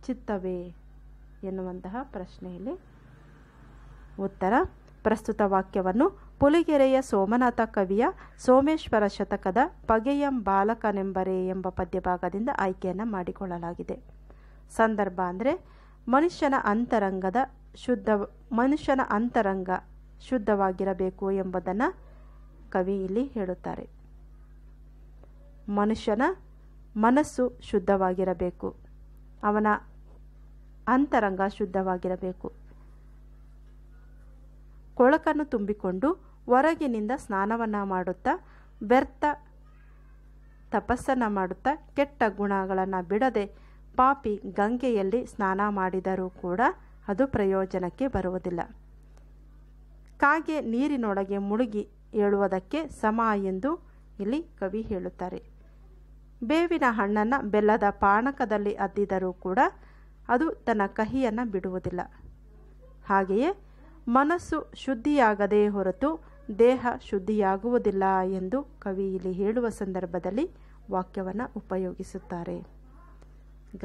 ಚಿತ್ತವೇ ಎನ್ನುವಂತಹ ಪ್ರಶ್ನೆಯಲ್ಲಿ ಉತ್ತರ ಪ್ರಸ್ತುತ ವಾಕ್ಯವನ್ನು ಪುಲಿಗೆರೆಯ ಸೋಮನಾಥ ಕವಿಯ ಸೋಮೇಶ್ವರ ಶತಕದ ಪಗೆಯಂ ಬಾಲಕನೆಂಬರೇ ಎಂಬ ಪದ್ಯಭಾಗದಿಂದ ಆಯ್ಕೆಯನ್ನು ಮಾಡಿಕೊಳ್ಳಲಾಗಿದೆ ಸಂದರ್ಭ ಅಂದರೆ ಮನುಷ್ಯನ ಅಂತರಂಗದ ಶುದ್ಧ ಮನುಷ್ಯನ ಅಂತರಂಗ ಶುದ್ಧವಾಗಿರಬೇಕು ಎಂಬುದನ್ನು ಕವಿ ಇಲ್ಲಿ ಹೇಳುತ್ತಾರೆ ಮನುಷ್ಯನ ಮನಸ್ಸು ಶುದ್ಧವಾಗಿರಬೇಕು ಅವನ ಅಂತರಂಗ ಶುದ್ಧವಾಗಿರಬೇಕು ಕೊಳಕನ್ನು ತುಂಬಿಕೊಂಡು ಹೊರಗಿನಿಂದ ಸ್ನಾನವನ್ನು ಮಾಡುತ್ತಾ ವ್ಯರ್ಥ ತಪಸ್ಸನ್ನು ಮಾಡುತ್ತಾ ಕೆಟ್ಟ ಗುಣಗಳನ್ನು ಬಿಡದೆ ಪಾಪಿ ಗಂಗೆಯಲ್ಲಿ ಸ್ನಾನ ಮಾಡಿದರೂ ಕೂಡ ಅದು ಪ್ರಯೋಜನಕ್ಕೆ ಬರುವುದಿಲ್ಲ ಕಾಗೆ ನೀರಿನೊಳಗೆ ಮುಳುಗಿ ಹೇಳುವುದಕ್ಕೆ ಸಮ ಎಂದು ಇಲ್ಲಿ ಕವಿ ಹೇಳುತ್ತಾರೆ ಬೇವಿನ ಹಣ್ಣನ್ನು ಬೆಲ್ಲದ ಪಾನಕದಲ್ಲಿ ಅದ್ದಿದರೂ ಕೂಡ ಅದು ತನ್ನ ಕಹಿಯನ್ನು ಬಿಡುವುದಿಲ್ಲ ಹಾಗೆಯೇ ಮನಸ್ಸು ಶುದ್ಧಿಯಾಗದೇ ಹೊರತು ದೇಹ ಶುದ್ಧಿಯಾಗುವುದಿಲ್ಲ ಎಂದು ಕವಿ ಇಲ್ಲಿ ಹೇಳುವ ಸಂದರ್ಭದಲ್ಲಿ ವಾಕ್ಯವನ್ನು ಉಪಯೋಗಿಸುತ್ತಾರೆ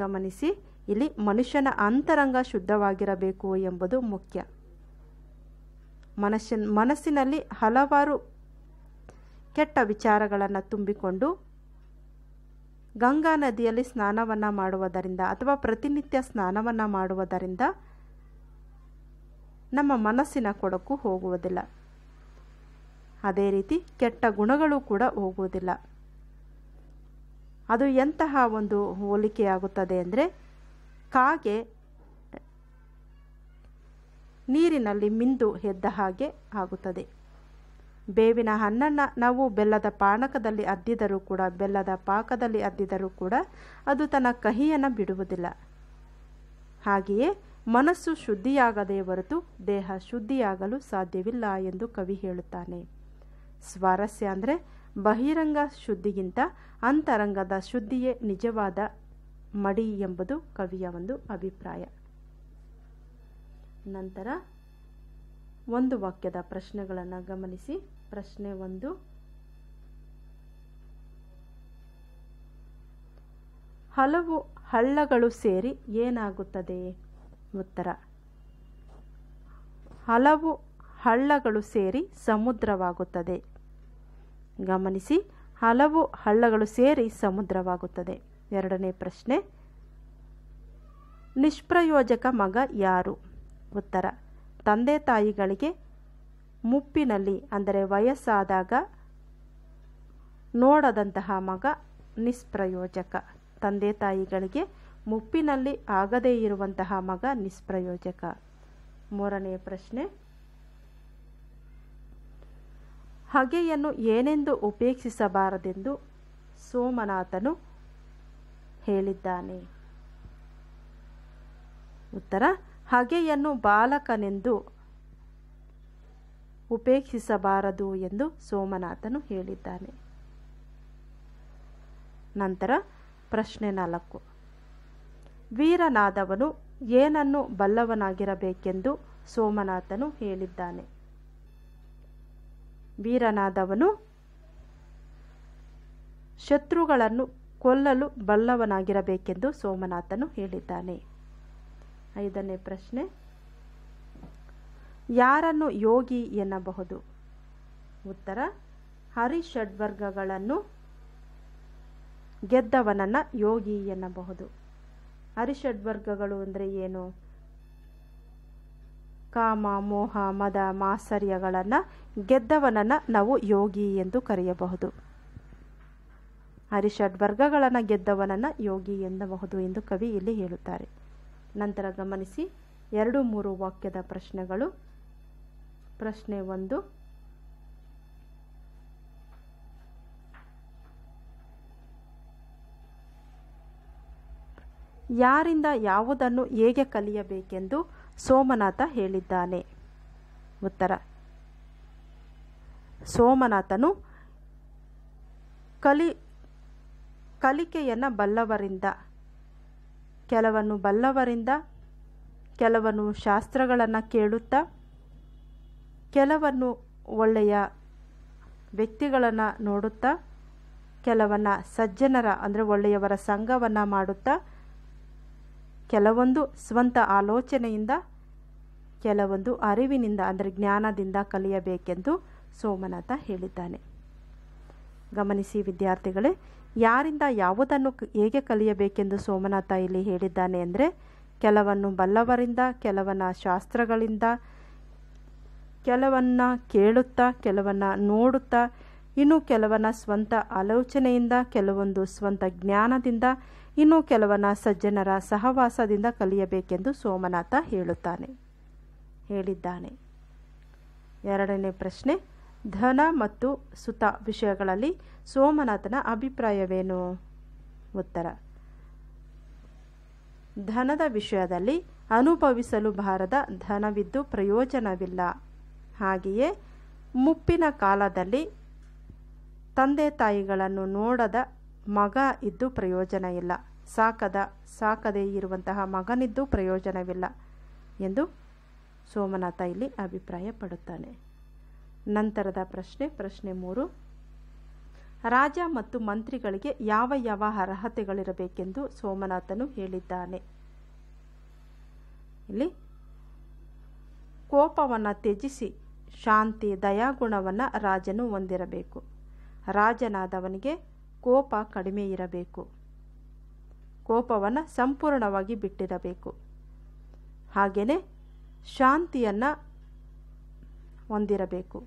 ಗಮನಿಸಿ ಇಲ್ಲಿ ಮನುಷ್ಯನ ಅಂತರಂಗ ಶುದ್ಧವಾಗಿರಬೇಕು ಎಂಬುದು ಮುಖ್ಯ ಮನಸ್ಸ ಮನಸ್ಸಿನಲ್ಲಿ ಹಲವಾರು ಕೆಟ್ಟ ವಿಚಾರಗಳನ್ನು ತುಂಬಿಕೊಂಡು ಗಂಗಾ ನದಿಯಲ್ಲಿ ಸ್ನಾನವನ್ನು ಮಾಡುವುದರಿಂದ ಅಥವಾ ಪ್ರತಿನಿತ್ಯ ಸ್ನಾನವನ್ನು ಮಾಡುವುದರಿಂದ ನಮ್ಮ ಮನಸ್ಸಿನ ಕೊಡಕು ಹೋಗುವುದಿಲ್ಲ ಅದೇ ರೀತಿ ಕೆಟ್ಟ ಗುಣಗಳು ಕೂಡ ಹೋಗುವುದಿಲ್ಲ ಅದು ಎಂತಹ ಒಂದು ಹೋಲಿಕೆಯಾಗುತ್ತದೆ ಅಂದರೆ ಕಾಗೆ ನೀರಿನಲ್ಲಿ ಮಿಂದು ಎದ್ದ ಹಾಗೆ ಆಗುತ್ತದೆ ಬೇವಿನ ಹಣ್ಣನ್ನು ನಾವು ಬೆಲ್ಲದ ಪಾನಕದಲ್ಲಿ ಅದ್ದಿದರೂ ಕೂಡ ಬೆಲ್ಲದ ಪಾಕದಲ್ಲಿ ಅದ್ದಿದರೂ ಕೂಡ ಅದು ತನ್ನ ಕಹಿಯನ್ನು ಬಿಡುವುದಿಲ್ಲ ಹಾಗೆಯೇ ಮನಸ್ಸು ಶುದ್ಧಿಯಾಗದೇ ಹೊರತು ದೇಹ ಶುದ್ಧಿಯಾಗಲು ಸಾಧ್ಯವಿಲ್ಲ ಎಂದು ಕವಿ ಹೇಳುತ್ತಾನೆ ಸ್ವಾರಸ್ಯ ಅಂದರೆ ಬಹಿರಂಗ ಶುದ್ಧಿಗಿಂತ ಅಂತರಂಗದ ಶುದ್ಧಿಯೇ ನಿಜವಾದ ಮಡಿ ಎಂಬುದು ಕವಿಯ ಒಂದು ಅಭಿಪ್ರಾಯ ನಂತರ ಒಂದು ವಾಕ್ಯದ ಪ್ರಶ್ನೆಗಳನ್ನು ಗಮನಿಸಿ ಪ್ರಶ್ನೆ ಒಂದು ಹಲವು ಹಳ್ಳಗಳು ಸೇರಿ ಏನಾಗುತ್ತದೆ ಉತ್ತರ ಹಲವು ಹಳ್ಳಗಳು ಸೇರಿ ಸಮುದ್ರವಾಗುತ್ತದೆ ಗಮನಿಸಿ ಹಲವು ಹಳ್ಳಗಳು ಸೇರಿ ಸಮುದ್ರವಾಗುತ್ತದೆ ಎರಡನೇ ಪ್ರಶ್ನೆ ನಿಷ್ಪ್ರಯೋಜಕ ಮಗ ಯಾರು ಉತ್ತರ ತಂದೆ ತಾಯಿಗಳಿಗೆ ಮುಪ್ಪಿನಲ್ಲಿ ಅಂದರೆ ವಯಸ್ಸಾದಾಗ ನೋಡದಂತಹ ಮಗ ನಿಷ್ಪ್ರಯೋಜಕ ತಂದೆ ತಾಯಿಗಳಿಗೆ ಮುಪ್ಪಿನಲ್ಲಿ ಆಗದೇ ಇರುವಂತಹ ಮಗ ನಿಸ್ಪ್ರಯೋಜಕ ಮೂರನೆಯ ಪ್ರಶ್ನೆ ಹಗೆಯನ್ನು ಏನೆಂದು ಉಪೇಕ್ಷಿಸಬಾರದೆಂದು ಸೋಮನಾಥನು ಹೇಳಿದ್ದಾನೆ ಉತ್ತರ ಹಗೆಯನ್ನು ಬಾಲಕನೆಂದು ಉಪೇಕ್ಷಿಸಬಾರದು ಎಂದು ಸೋಮನಾಥನು ಹೇಳಿದ್ದಾನೆ ನಂತರ ಪ್ರಶ್ನೆ ನಾಲ್ಕು ವೀರನಾದವನು ಏನನ್ನು ಬಲ್ಲವನಾಗಿರಬೇಕೆಂದು ಸೋಮನಾಥನು ಹೇಳಿದ್ದಾನೆ ವೀರನಾದವನು ಶತ್ರುಗಳನ್ನು ಕೊಲ್ಲಲು ಬಲ್ಲವನಾಗಿರಬೇಕೆಂದು ಸೋಮನಾಥನು ಹೇಳಿದ್ದಾನೆ ಐದನೇ ಪ್ರಶ್ನೆ ಯಾರನ್ನು ಯೋಗಿ ಎನ್ನಬಹುದು ಉತ್ತರ ಹರಿಷಡ್ವರ್ಗಗಳನ್ನು ಗೆದ್ದವನನ್ನು ಯೋಗಿ ಎನ್ನಬಹುದು ಅರಿಷಡ್ವರ್ಗಗಳು ಅಂದರೆ ಏನು ಕಾಮ ಮೋಹ ಮದ ಮಾಸರ್ಯಗಳನ್ನು ಗೆದ್ದವನನ್ನು ನಾವು ಯೋಗಿ ಎಂದು ಕರೆಯಬಹುದು ವರ್ಗಗಳನ್ನು ಗೆದ್ದವನನ್ನು ಯೋಗಿ ಎನ್ನಬಹುದು ಎಂದು ಕವಿ ಇಲ್ಲಿ ಹೇಳುತ್ತಾರೆ ನಂತರ ಗಮನಿಸಿ ಎರಡು ಮೂರು ವಾಕ್ಯದ ಪ್ರಶ್ನೆಗಳು ಪ್ರಶ್ನೆ ಒಂದು ಯಾರಿಂದ ಯಾವುದನ್ನು ಹೇಗೆ ಕಲಿಯಬೇಕೆಂದು ಸೋಮನಾಥ ಹೇಳಿದ್ದಾನೆ ಉತ್ತರ ಸೋಮನಾಥನು ಕಲಿ ಕಲಿಕೆಯನ್ನು ಬಲ್ಲವರಿಂದ ಕೆಲವನ್ನು ಬಲ್ಲವರಿಂದ ಕೆಲವನ್ನು ಶಾಸ್ತ್ರಗಳನ್ನು ಕೇಳುತ್ತಾ ಕೆಲವನ್ನು ಒಳ್ಳೆಯ ವ್ಯಕ್ತಿಗಳನ್ನು ನೋಡುತ್ತಾ ಕೆಲವನ್ನು ಸಜ್ಜನರ ಅಂದರೆ ಒಳ್ಳೆಯವರ ಸಂಘವನ್ನು ಮಾಡುತ್ತಾ ಕೆಲವೊಂದು ಸ್ವಂತ ಆಲೋಚನೆಯಿಂದ ಕೆಲವೊಂದು ಅರಿವಿನಿಂದ ಅಂದರೆ ಜ್ಞಾನದಿಂದ ಕಲಿಯಬೇಕೆಂದು ಸೋಮನಾಥ ಹೇಳಿದ್ದಾನೆ ಗಮನಿಸಿ ವಿದ್ಯಾರ್ಥಿಗಳೇ ಯಾರಿಂದ ಯಾವುದನ್ನು ಹೇಗೆ ಕಲಿಯಬೇಕೆಂದು ಸೋಮನಾಥ ಇಲ್ಲಿ ಹೇಳಿದ್ದಾನೆ ಅಂದರೆ ಕೆಲವನ್ನು ಬಲ್ಲವರಿಂದ ಕೆಲವನ್ನ ಶಾಸ್ತ್ರಗಳಿಂದ ಕೆಲವನ್ನ ಕೇಳುತ್ತಾ ಕೆಲವನ್ನ ನೋಡುತ್ತಾ ಇನ್ನು ಕೆಲವನ್ನ ಸ್ವಂತ ಆಲೋಚನೆಯಿಂದ ಕೆಲವೊಂದು ಸ್ವಂತ ಜ್ಞಾನದಿಂದ ಇನ್ನು ಕೆಲವನ ಸಜ್ಜನರ ಸಹವಾಸದಿಂದ ಕಲಿಯಬೇಕೆಂದು ಸೋಮನಾಥ ಹೇಳುತ್ತಾನೆ ಹೇಳಿದ್ದಾನೆ ಎರಡನೇ ಪ್ರಶ್ನೆ ಧನ ಮತ್ತು ಸುತ ವಿಷಯಗಳಲ್ಲಿ ಸೋಮನಾಥನ ಅಭಿಪ್ರಾಯವೇನು ಉತ್ತರ ಧನದ ವಿಷಯದಲ್ಲಿ ಅನುಭವಿಸಲು ಬಾರದ ಧನವಿದ್ದು ಪ್ರಯೋಜನವಿಲ್ಲ ಹಾಗೆಯೇ ಮುಪ್ಪಿನ ಕಾಲದಲ್ಲಿ ತಂದೆ ತಾಯಿಗಳನ್ನು ನೋಡದ ಮಗ ಇದ್ದು ಪ್ರಯೋಜನ ಇಲ್ಲ ಸಾಕದ ಸಾಕದೇ ಇರುವಂತಹ ಮಗನಿದ್ದು ಪ್ರಯೋಜನವಿಲ್ಲ ಎಂದು ಸೋಮನಾಥ ಇಲ್ಲಿ ಅಭಿಪ್ರಾಯಪಡುತ್ತಾನೆ ನಂತರದ ಪ್ರಶ್ನೆ ಪ್ರಶ್ನೆ ಮೂರು ರಾಜ ಮತ್ತು ಮಂತ್ರಿಗಳಿಗೆ ಯಾವ ಯಾವ ಅರ್ಹತೆಗಳಿರಬೇಕೆಂದು ಸೋಮನಾಥನು ಹೇಳಿದ್ದಾನೆ ಇಲ್ಲಿ ಕೋಪವನ್ನು ತ್ಯಜಿಸಿ ಶಾಂತಿ ದಯಾಗುಣವನ್ನು ರಾಜನು ಹೊಂದಿರಬೇಕು ರಾಜನಾದವನಿಗೆ ಕೋಪ ಕಡಿಮೆ ಇರಬೇಕು ಕೋಪವನ್ನು ಸಂಪೂರ್ಣವಾಗಿ ಬಿಟ್ಟಿರಬೇಕು ಹಾಗೆಯೇ ಶಾಂತಿಯನ್ನು ಹೊಂದಿರಬೇಕು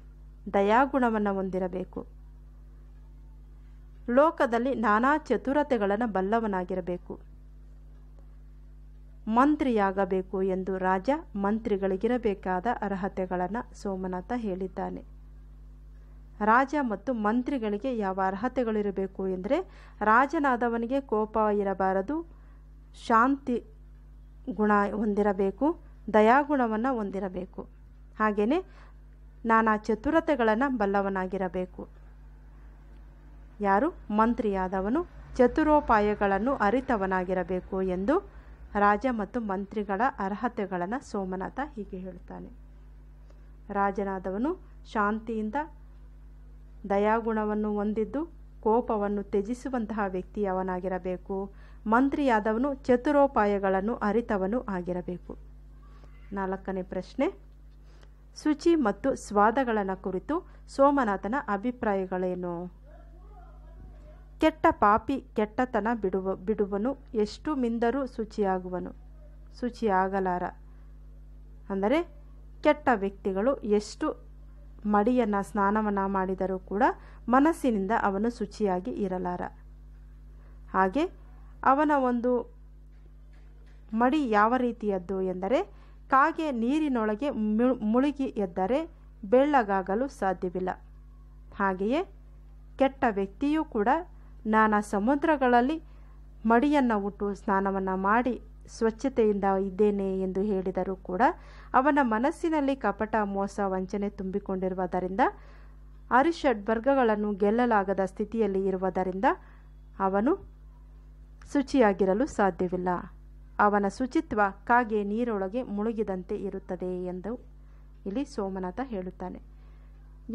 ದಯಾಗುಣವನ್ನು ಹೊಂದಿರಬೇಕು ಲೋಕದಲ್ಲಿ ನಾನಾ ಚತುರತೆಗಳನ್ನು ಬಲ್ಲವನಾಗಿರಬೇಕು ಮಂತ್ರಿಯಾಗಬೇಕು ಎಂದು ರಾಜ ಮಂತ್ರಿಗಳಿಗಿರಬೇಕಾದ ಅರ್ಹತೆಗಳನ್ನು ಸೋಮನಾಥ ಹೇಳಿದ್ದಾನೆ ರಾಜ ಮತ್ತು ಮಂತ್ರಿಗಳಿಗೆ ಯಾವ ಅರ್ಹತೆಗಳಿರಬೇಕು ಎಂದರೆ ರಾಜನಾದವನಿಗೆ ಕೋಪ ಇರಬಾರದು ಶಾಂತಿ ಗುಣ ಹೊಂದಿರಬೇಕು ದಯಾಗುಣವನ್ನು ಹೊಂದಿರಬೇಕು ಹಾಗೆಯೇ ನಾನಾ ಚತುರತೆಗಳನ್ನು ಬಲ್ಲವನಾಗಿರಬೇಕು ಯಾರು ಮಂತ್ರಿಯಾದವನು ಚತುರೋಪಾಯಗಳನ್ನು ಅರಿತವನಾಗಿರಬೇಕು ಎಂದು ರಾಜ ಮತ್ತು ಮಂತ್ರಿಗಳ ಅರ್ಹತೆಗಳನ್ನು ಸೋಮನಾಥ ಹೀಗೆ ಹೇಳುತ್ತಾನೆ ರಾಜನಾದವನು ಶಾಂತಿಯಿಂದ ದಯಾಗುಣವನ್ನು ಹೊಂದಿದ್ದು ಕೋಪವನ್ನು ತ್ಯಜಿಸುವಂತಹ ವ್ಯಕ್ತಿ ಅವನಾಗಿರಬೇಕು ಮಂತ್ರಿಯಾದವನು ಚತುರೋಪಾಯಗಳನ್ನು ಅರಿತವನು ಆಗಿರಬೇಕು ನಾಲ್ಕನೇ ಪ್ರಶ್ನೆ ಶುಚಿ ಮತ್ತು ಸ್ವಾದಗಳನ್ನು ಕುರಿತು ಸೋಮನಾಥನ ಅಭಿಪ್ರಾಯಗಳೇನು ಕೆಟ್ಟ ಪಾಪಿ ಕೆಟ್ಟತನ ಬಿಡುವ ಬಿಡುವನು ಎಷ್ಟು ಮಿಂದರೂ ಶುಚಿಯಾಗುವನು ಶುಚಿಯಾಗಲಾರ ಅಂದರೆ ಕೆಟ್ಟ ವ್ಯಕ್ತಿಗಳು ಎಷ್ಟು ಮಡಿಯನ್ನು ಸ್ನಾನವನ್ನು ಮಾಡಿದರೂ ಕೂಡ ಮನಸ್ಸಿನಿಂದ ಅವನು ಶುಚಿಯಾಗಿ ಇರಲಾರ ಹಾಗೆ ಅವನ ಒಂದು ಮಡಿ ಯಾವ ರೀತಿಯದ್ದು ಎಂದರೆ ಕಾಗೆ ನೀರಿನೊಳಗೆ ಮುಳುಗಿ ಎದ್ದರೆ ಬೆಳ್ಳಗಾಗಲು ಸಾಧ್ಯವಿಲ್ಲ ಹಾಗೆಯೇ ಕೆಟ್ಟ ವ್ಯಕ್ತಿಯೂ ಕೂಡ ನಾನಾ ಸಮುದ್ರಗಳಲ್ಲಿ ಮಡಿಯನ್ನು ಉಟ್ಟು ಸ್ನಾನವನ್ನು ಮಾಡಿ ಸ್ವಚ್ಛತೆಯಿಂದ ಇದ್ದೇನೆ ಎಂದು ಹೇಳಿದರೂ ಕೂಡ ಅವನ ಮನಸ್ಸಿನಲ್ಲಿ ಕಪಟ ಮೋಸ ವಂಚನೆ ತುಂಬಿಕೊಂಡಿರುವುದರಿಂದ ವರ್ಗಗಳನ್ನು ಗೆಲ್ಲಲಾಗದ ಸ್ಥಿತಿಯಲ್ಲಿ ಇರುವುದರಿಂದ ಅವನು ಶುಚಿಯಾಗಿರಲು ಸಾಧ್ಯವಿಲ್ಲ ಅವನ ಶುಚಿತ್ವ ಕಾಗೆ ನೀರೊಳಗೆ ಮುಳುಗಿದಂತೆ ಇರುತ್ತದೆ ಎಂದು ಇಲ್ಲಿ ಸೋಮನಾಥ ಹೇಳುತ್ತಾನೆ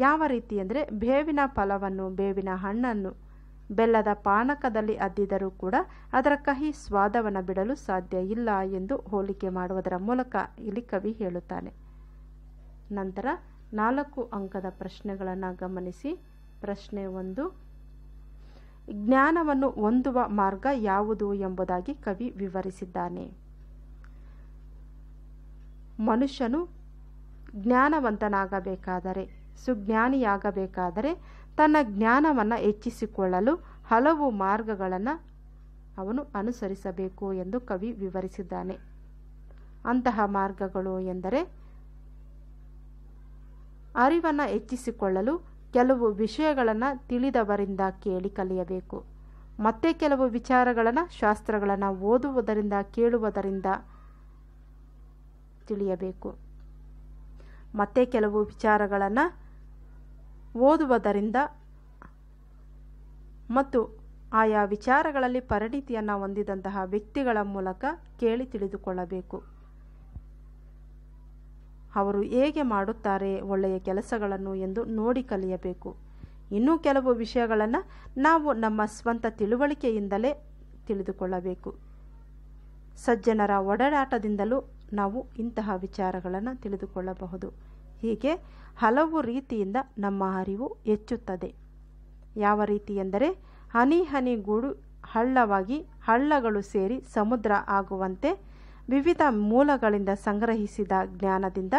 ಯಾವ ರೀತಿ ಅಂದರೆ ಬೇವಿನ ಫಲವನ್ನು ಬೇವಿನ ಹಣ್ಣನ್ನು ಬೆಲ್ಲದ ಪಾನಕದಲ್ಲಿ ಅದ್ದಿದರೂ ಕೂಡ ಅದರ ಕಹಿ ಸ್ವಾದವನ್ನು ಬಿಡಲು ಸಾಧ್ಯ ಇಲ್ಲ ಎಂದು ಹೋಲಿಕೆ ಮಾಡುವುದರ ಮೂಲಕ ಇಲ್ಲಿ ಕವಿ ಹೇಳುತ್ತಾನೆ ನಂತರ ನಾಲ್ಕು ಅಂಕದ ಪ್ರಶ್ನೆಗಳನ್ನು ಗಮನಿಸಿ ಪ್ರಶ್ನೆ ಒಂದು ಜ್ಞಾನವನ್ನು ಹೊಂದುವ ಮಾರ್ಗ ಯಾವುದು ಎಂಬುದಾಗಿ ಕವಿ ವಿವರಿಸಿದ್ದಾನೆ ಮನುಷ್ಯನು ಜ್ಞಾನವಂತನಾಗಬೇಕಾದರೆ ಸುಜ್ಞಾನಿಯಾಗಬೇಕಾದರೆ ತನ್ನ ಜ್ಞಾನವನ್ನು ಹೆಚ್ಚಿಸಿಕೊಳ್ಳಲು ಹಲವು ಮಾರ್ಗಗಳನ್ನು ಅವನು ಅನುಸರಿಸಬೇಕು ಎಂದು ಕವಿ ವಿವರಿಸಿದ್ದಾನೆ ಅಂತಹ ಮಾರ್ಗಗಳು ಎಂದರೆ ಅರಿವನ್ನು ಹೆಚ್ಚಿಸಿಕೊಳ್ಳಲು ಕೆಲವು ವಿಷಯಗಳನ್ನು ತಿಳಿದವರಿಂದ ಕೇಳಿ ಕಲಿಯಬೇಕು ಮತ್ತೆ ಕೆಲವು ವಿಚಾರಗಳನ್ನು ಶಾಸ್ತ್ರಗಳನ್ನು ಓದುವುದರಿಂದ ಕೇಳುವುದರಿಂದ ತಿಳಿಯಬೇಕು ಮತ್ತೆ ಕೆಲವು ವಿಚಾರಗಳನ್ನು ಓದುವುದರಿಂದ ಮತ್ತು ಆಯಾ ವಿಚಾರಗಳಲ್ಲಿ ಪರಿಣಿತಿಯನ್ನು ಹೊಂದಿದಂತಹ ವ್ಯಕ್ತಿಗಳ ಮೂಲಕ ಕೇಳಿ ತಿಳಿದುಕೊಳ್ಳಬೇಕು ಅವರು ಹೇಗೆ ಮಾಡುತ್ತಾರೆ ಒಳ್ಳೆಯ ಕೆಲಸಗಳನ್ನು ಎಂದು ನೋಡಿ ಕಲಿಯಬೇಕು ಇನ್ನೂ ಕೆಲವು ವಿಷಯಗಳನ್ನು ನಾವು ನಮ್ಮ ಸ್ವಂತ ತಿಳುವಳಿಕೆಯಿಂದಲೇ ತಿಳಿದುಕೊಳ್ಳಬೇಕು ಸಜ್ಜನರ ಒಡನಾಟದಿಂದಲೂ ನಾವು ಇಂತಹ ವಿಚಾರಗಳನ್ನು ತಿಳಿದುಕೊಳ್ಳಬಹುದು ಹೀಗೆ ಹಲವು ರೀತಿಯಿಂದ ನಮ್ಮ ಅರಿವು ಹೆಚ್ಚುತ್ತದೆ ಯಾವ ರೀತಿ ಎಂದರೆ ಹನಿ ಹನಿ ಗೂಡು ಹಳ್ಳವಾಗಿ ಹಳ್ಳಗಳು ಸೇರಿ ಸಮುದ್ರ ಆಗುವಂತೆ ವಿವಿಧ ಮೂಲಗಳಿಂದ ಸಂಗ್ರಹಿಸಿದ ಜ್ಞಾನದಿಂದ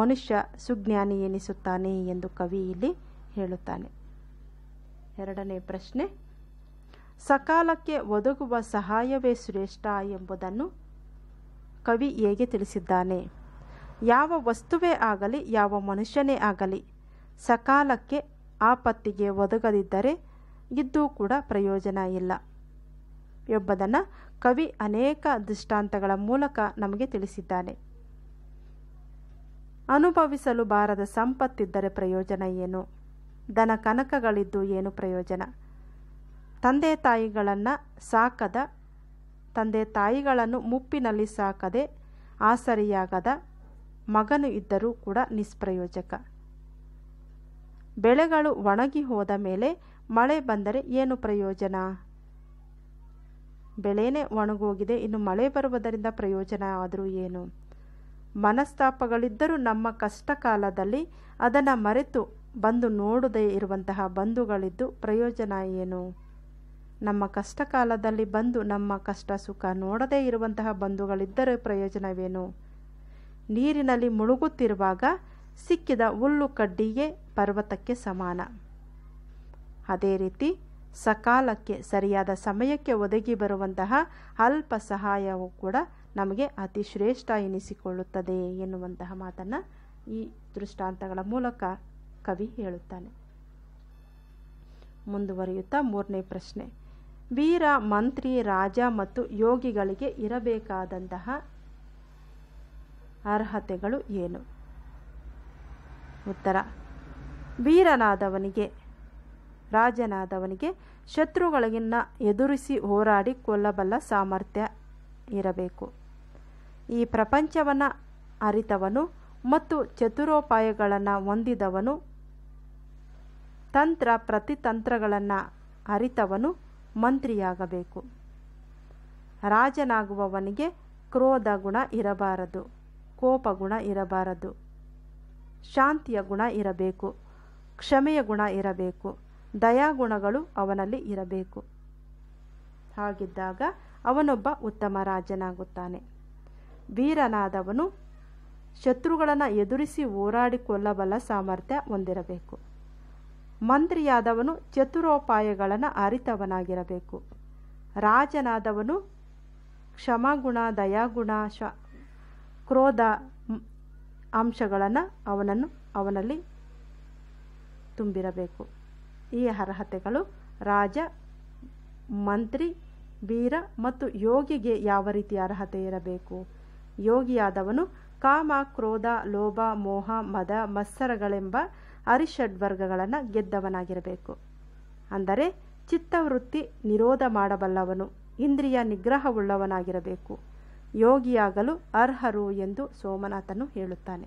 ಮನುಷ್ಯ ಸುಜ್ಞಾನಿ ಎನಿಸುತ್ತಾನೆ ಎಂದು ಕವಿ ಇಲ್ಲಿ ಹೇಳುತ್ತಾನೆ ಎರಡನೇ ಪ್ರಶ್ನೆ ಸಕಾಲಕ್ಕೆ ಒದಗುವ ಸಹಾಯವೇ ಶ್ರೇಷ್ಠ ಎಂಬುದನ್ನು ಕವಿ ಹೇಗೆ ತಿಳಿಸಿದ್ದಾನೆ ಯಾವ ವಸ್ತುವೇ ಆಗಲಿ ಯಾವ ಮನುಷ್ಯನೇ ಆಗಲಿ ಸಕಾಲಕ್ಕೆ ಆಪತ್ತಿಗೆ ಒದಗದಿದ್ದರೆ ಇದ್ದೂ ಕೂಡ ಪ್ರಯೋಜನ ಇಲ್ಲ ಎಂಬುದನ್ನು ಕವಿ ಅನೇಕ ದೃಷ್ಟಾಂತಗಳ ಮೂಲಕ ನಮಗೆ ತಿಳಿಸಿದ್ದಾನೆ ಅನುಭವಿಸಲು ಬಾರದ ಸಂಪತ್ತಿದ್ದರೆ ಪ್ರಯೋಜನ ಏನು ದನ ಕನಕಗಳಿದ್ದು ಏನು ಪ್ರಯೋಜನ ತಂದೆ ತಾಯಿಗಳನ್ನು ಸಾಕದ ತಂದೆ ತಾಯಿಗಳನ್ನು ಮುಪ್ಪಿನಲ್ಲಿ ಸಾಕದೆ ಆಸರಿಯಾಗದ ಮಗನು ಇದ್ದರೂ ಕೂಡ ನಿಸ್ಪ್ರಯೋಜಕ ಬೆಳೆಗಳು ಒಣಗಿ ಹೋದ ಮೇಲೆ ಮಳೆ ಬಂದರೆ ಏನು ಪ್ರಯೋಜನ ಬೆಳೆನೇ ಒಣಗೋಗಿದೆ ಇನ್ನು ಮಳೆ ಬರುವುದರಿಂದ ಪ್ರಯೋಜನ ಆದರೂ ಏನು ಮನಸ್ತಾಪಗಳಿದ್ದರೂ ನಮ್ಮ ಕಷ್ಟ ಕಾಲದಲ್ಲಿ ಅದನ್ನು ಮರೆತು ಬಂದು ನೋಡದೇ ಇರುವಂತಹ ಬಂಧುಗಳಿದ್ದು ಪ್ರಯೋಜನ ಏನು ನಮ್ಮ ಕಷ್ಟ ಕಾಲದಲ್ಲಿ ಬಂದು ನಮ್ಮ ಕಷ್ಟ ಸುಖ ನೋಡದೇ ಇರುವಂತಹ ಬಂಧುಗಳಿದ್ದರೆ ಪ್ರಯೋಜನವೇನು ನೀರಿನಲ್ಲಿ ಮುಳುಗುತ್ತಿರುವಾಗ ಸಿಕ್ಕಿದ ಹುಲ್ಲು ಕಡ್ಡಿಯೇ ಪರ್ವತಕ್ಕೆ ಸಮಾನ ಅದೇ ರೀತಿ ಸಕಾಲಕ್ಕೆ ಸರಿಯಾದ ಸಮಯಕ್ಕೆ ಒದಗಿ ಬರುವಂತಹ ಅಲ್ಪ ಸಹಾಯವು ಕೂಡ ನಮಗೆ ಅತಿ ಶ್ರೇಷ್ಠ ಎನಿಸಿಕೊಳ್ಳುತ್ತದೆ ಎನ್ನುವಂತಹ ಮಾತನ್ನು ಈ ದೃಷ್ಟಾಂತಗಳ ಮೂಲಕ ಕವಿ ಹೇಳುತ್ತಾನೆ ಮುಂದುವರಿಯುತ್ತಾ ಮೂರನೇ ಪ್ರಶ್ನೆ ವೀರ ಮಂತ್ರಿ ರಾಜ ಮತ್ತು ಯೋಗಿಗಳಿಗೆ ಇರಬೇಕಾದಂತಹ ಅರ್ಹತೆಗಳು ಏನು ಉತ್ತರ ವೀರನಾದವನಿಗೆ ರಾಜನಾದವನಿಗೆ ಶತ್ರುಗಳಿಗಿನ್ನ ಎದುರಿಸಿ ಹೋರಾಡಿ ಕೊಲ್ಲಬಲ್ಲ ಸಾಮರ್ಥ್ಯ ಇರಬೇಕು ಈ ಪ್ರಪಂಚವನ್ನು ಅರಿತವನು ಮತ್ತು ಚತುರೋಪಾಯಗಳನ್ನು ಹೊಂದಿದವನು ತಂತ್ರ ಪ್ರತಿತಂತ್ರಗಳನ್ನು ಅರಿತವನು ಮಂತ್ರಿಯಾಗಬೇಕು ರಾಜನಾಗುವವನಿಗೆ ಕ್ರೋಧ ಗುಣ ಇರಬಾರದು ಕೋಪಗುಣ ಇರಬಾರದು ಶಾಂತಿಯ ಗುಣ ಇರಬೇಕು ಕ್ಷಮೆಯ ಗುಣ ಇರಬೇಕು ದಯಾಗುಣಗಳು ಅವನಲ್ಲಿ ಇರಬೇಕು ಹಾಗಿದ್ದಾಗ ಅವನೊಬ್ಬ ಉತ್ತಮ ರಾಜನಾಗುತ್ತಾನೆ ವೀರನಾದವನು ಶತ್ರುಗಳನ್ನು ಎದುರಿಸಿ ಹೋರಾಡಿಕೊಳ್ಳಬಲ್ಲ ಸಾಮರ್ಥ್ಯ ಹೊಂದಿರಬೇಕು ಮಂತ್ರಿಯಾದವನು ಚತುರೋಪಾಯಗಳನ್ನು ಅರಿತವನಾಗಿರಬೇಕು ರಾಜನಾದವನು ಕ್ಷಮಾಗುಣ ದಯಾಗುಣ ಶ ಕ್ರೋಧ ಅಂಶಗಳನ್ನು ಅವನನ್ನು ಅವನಲ್ಲಿ ತುಂಬಿರಬೇಕು ಈ ಅರ್ಹತೆಗಳು ರಾಜ ಮಂತ್ರಿ ವೀರ ಮತ್ತು ಯೋಗಿಗೆ ಯಾವ ರೀತಿ ಅರ್ಹತೆ ಇರಬೇಕು ಯೋಗಿಯಾದವನು ಕಾಮ ಕ್ರೋಧ ಲೋಭ ಮೋಹ ಮದ ಮತ್ಸರಗಳೆಂಬ ಅರಿಷಡ್ವರ್ಗಗಳನ್ನು ಗೆದ್ದವನಾಗಿರಬೇಕು ಅಂದರೆ ಚಿತ್ತವೃತ್ತಿ ನಿರೋಧ ಮಾಡಬಲ್ಲವನು ಇಂದ್ರಿಯ ನಿಗ್ರಹವುಳ್ಳವನಾಗಿರಬೇಕು ಯೋಗಿಯಾಗಲು ಅರ್ಹರು ಎಂದು ಸೋಮನಾಥನು ಹೇಳುತ್ತಾನೆ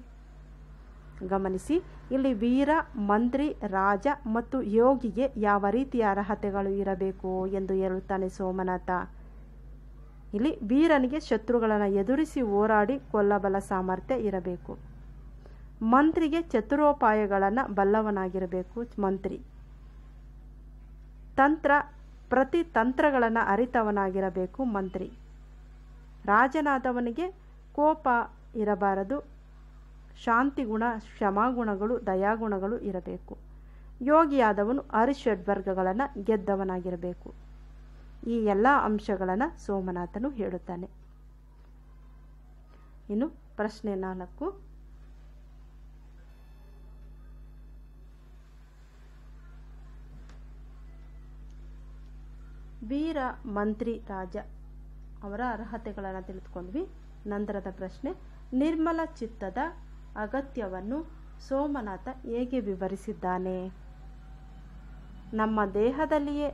ಗಮನಿಸಿ ಇಲ್ಲಿ ವೀರ ಮಂತ್ರಿ ರಾಜ ಮತ್ತು ಯೋಗಿಗೆ ಯಾವ ರೀತಿಯ ಅರ್ಹತೆಗಳು ಇರಬೇಕು ಎಂದು ಹೇಳುತ್ತಾನೆ ಸೋಮನಾಥ ಇಲ್ಲಿ ವೀರನಿಗೆ ಶತ್ರುಗಳನ್ನು ಎದುರಿಸಿ ಹೋರಾಡಿ ಕೊಲ್ಲಬಲ ಸಾಮರ್ಥ್ಯ ಇರಬೇಕು ಮಂತ್ರಿಗೆ ಚತುರೋಪಾಯಗಳನ್ನು ಬಲ್ಲವನಾಗಿರಬೇಕು ಮಂತ್ರಿ ತಂತ್ರ ಪ್ರತಿ ತಂತ್ರಗಳನ್ನು ಅರಿತವನಾಗಿರಬೇಕು ಮಂತ್ರಿ ರಾಜನಾದವನಿಗೆ ಕೋಪ ಇರಬಾರದು ಶಾಂತಿಗುಣ ಕ್ಷಮಾಗುಣಗಳು ದಯಾಗುಣಗಳು ಇರಬೇಕು ಯೋಗಿಯಾದವನು ಅರಿಷಡ್ವರ್ಗಗಳನ್ನು ಗೆದ್ದವನಾಗಿರಬೇಕು ಈ ಎಲ್ಲ ಅಂಶಗಳನ್ನು ಸೋಮನಾಥನು ಹೇಳುತ್ತಾನೆ ಇನ್ನು ಪ್ರಶ್ನೆ ನಾಲ್ಕು ವೀರ ಮಂತ್ರಿ ರಾಜ ಅವರ ಅರ್ಹತೆಗಳನ್ನು ತಿಳಿದುಕೊಂಡ್ವಿ ನಂತರದ ಪ್ರಶ್ನೆ ನಿರ್ಮಲ ಚಿತ್ತದ ಅಗತ್ಯವನ್ನು ಸೋಮನಾಥ ಹೇಗೆ ವಿವರಿಸಿದ್ದಾನೆ ನಮ್ಮ ದೇಹದಲ್ಲಿಯೇ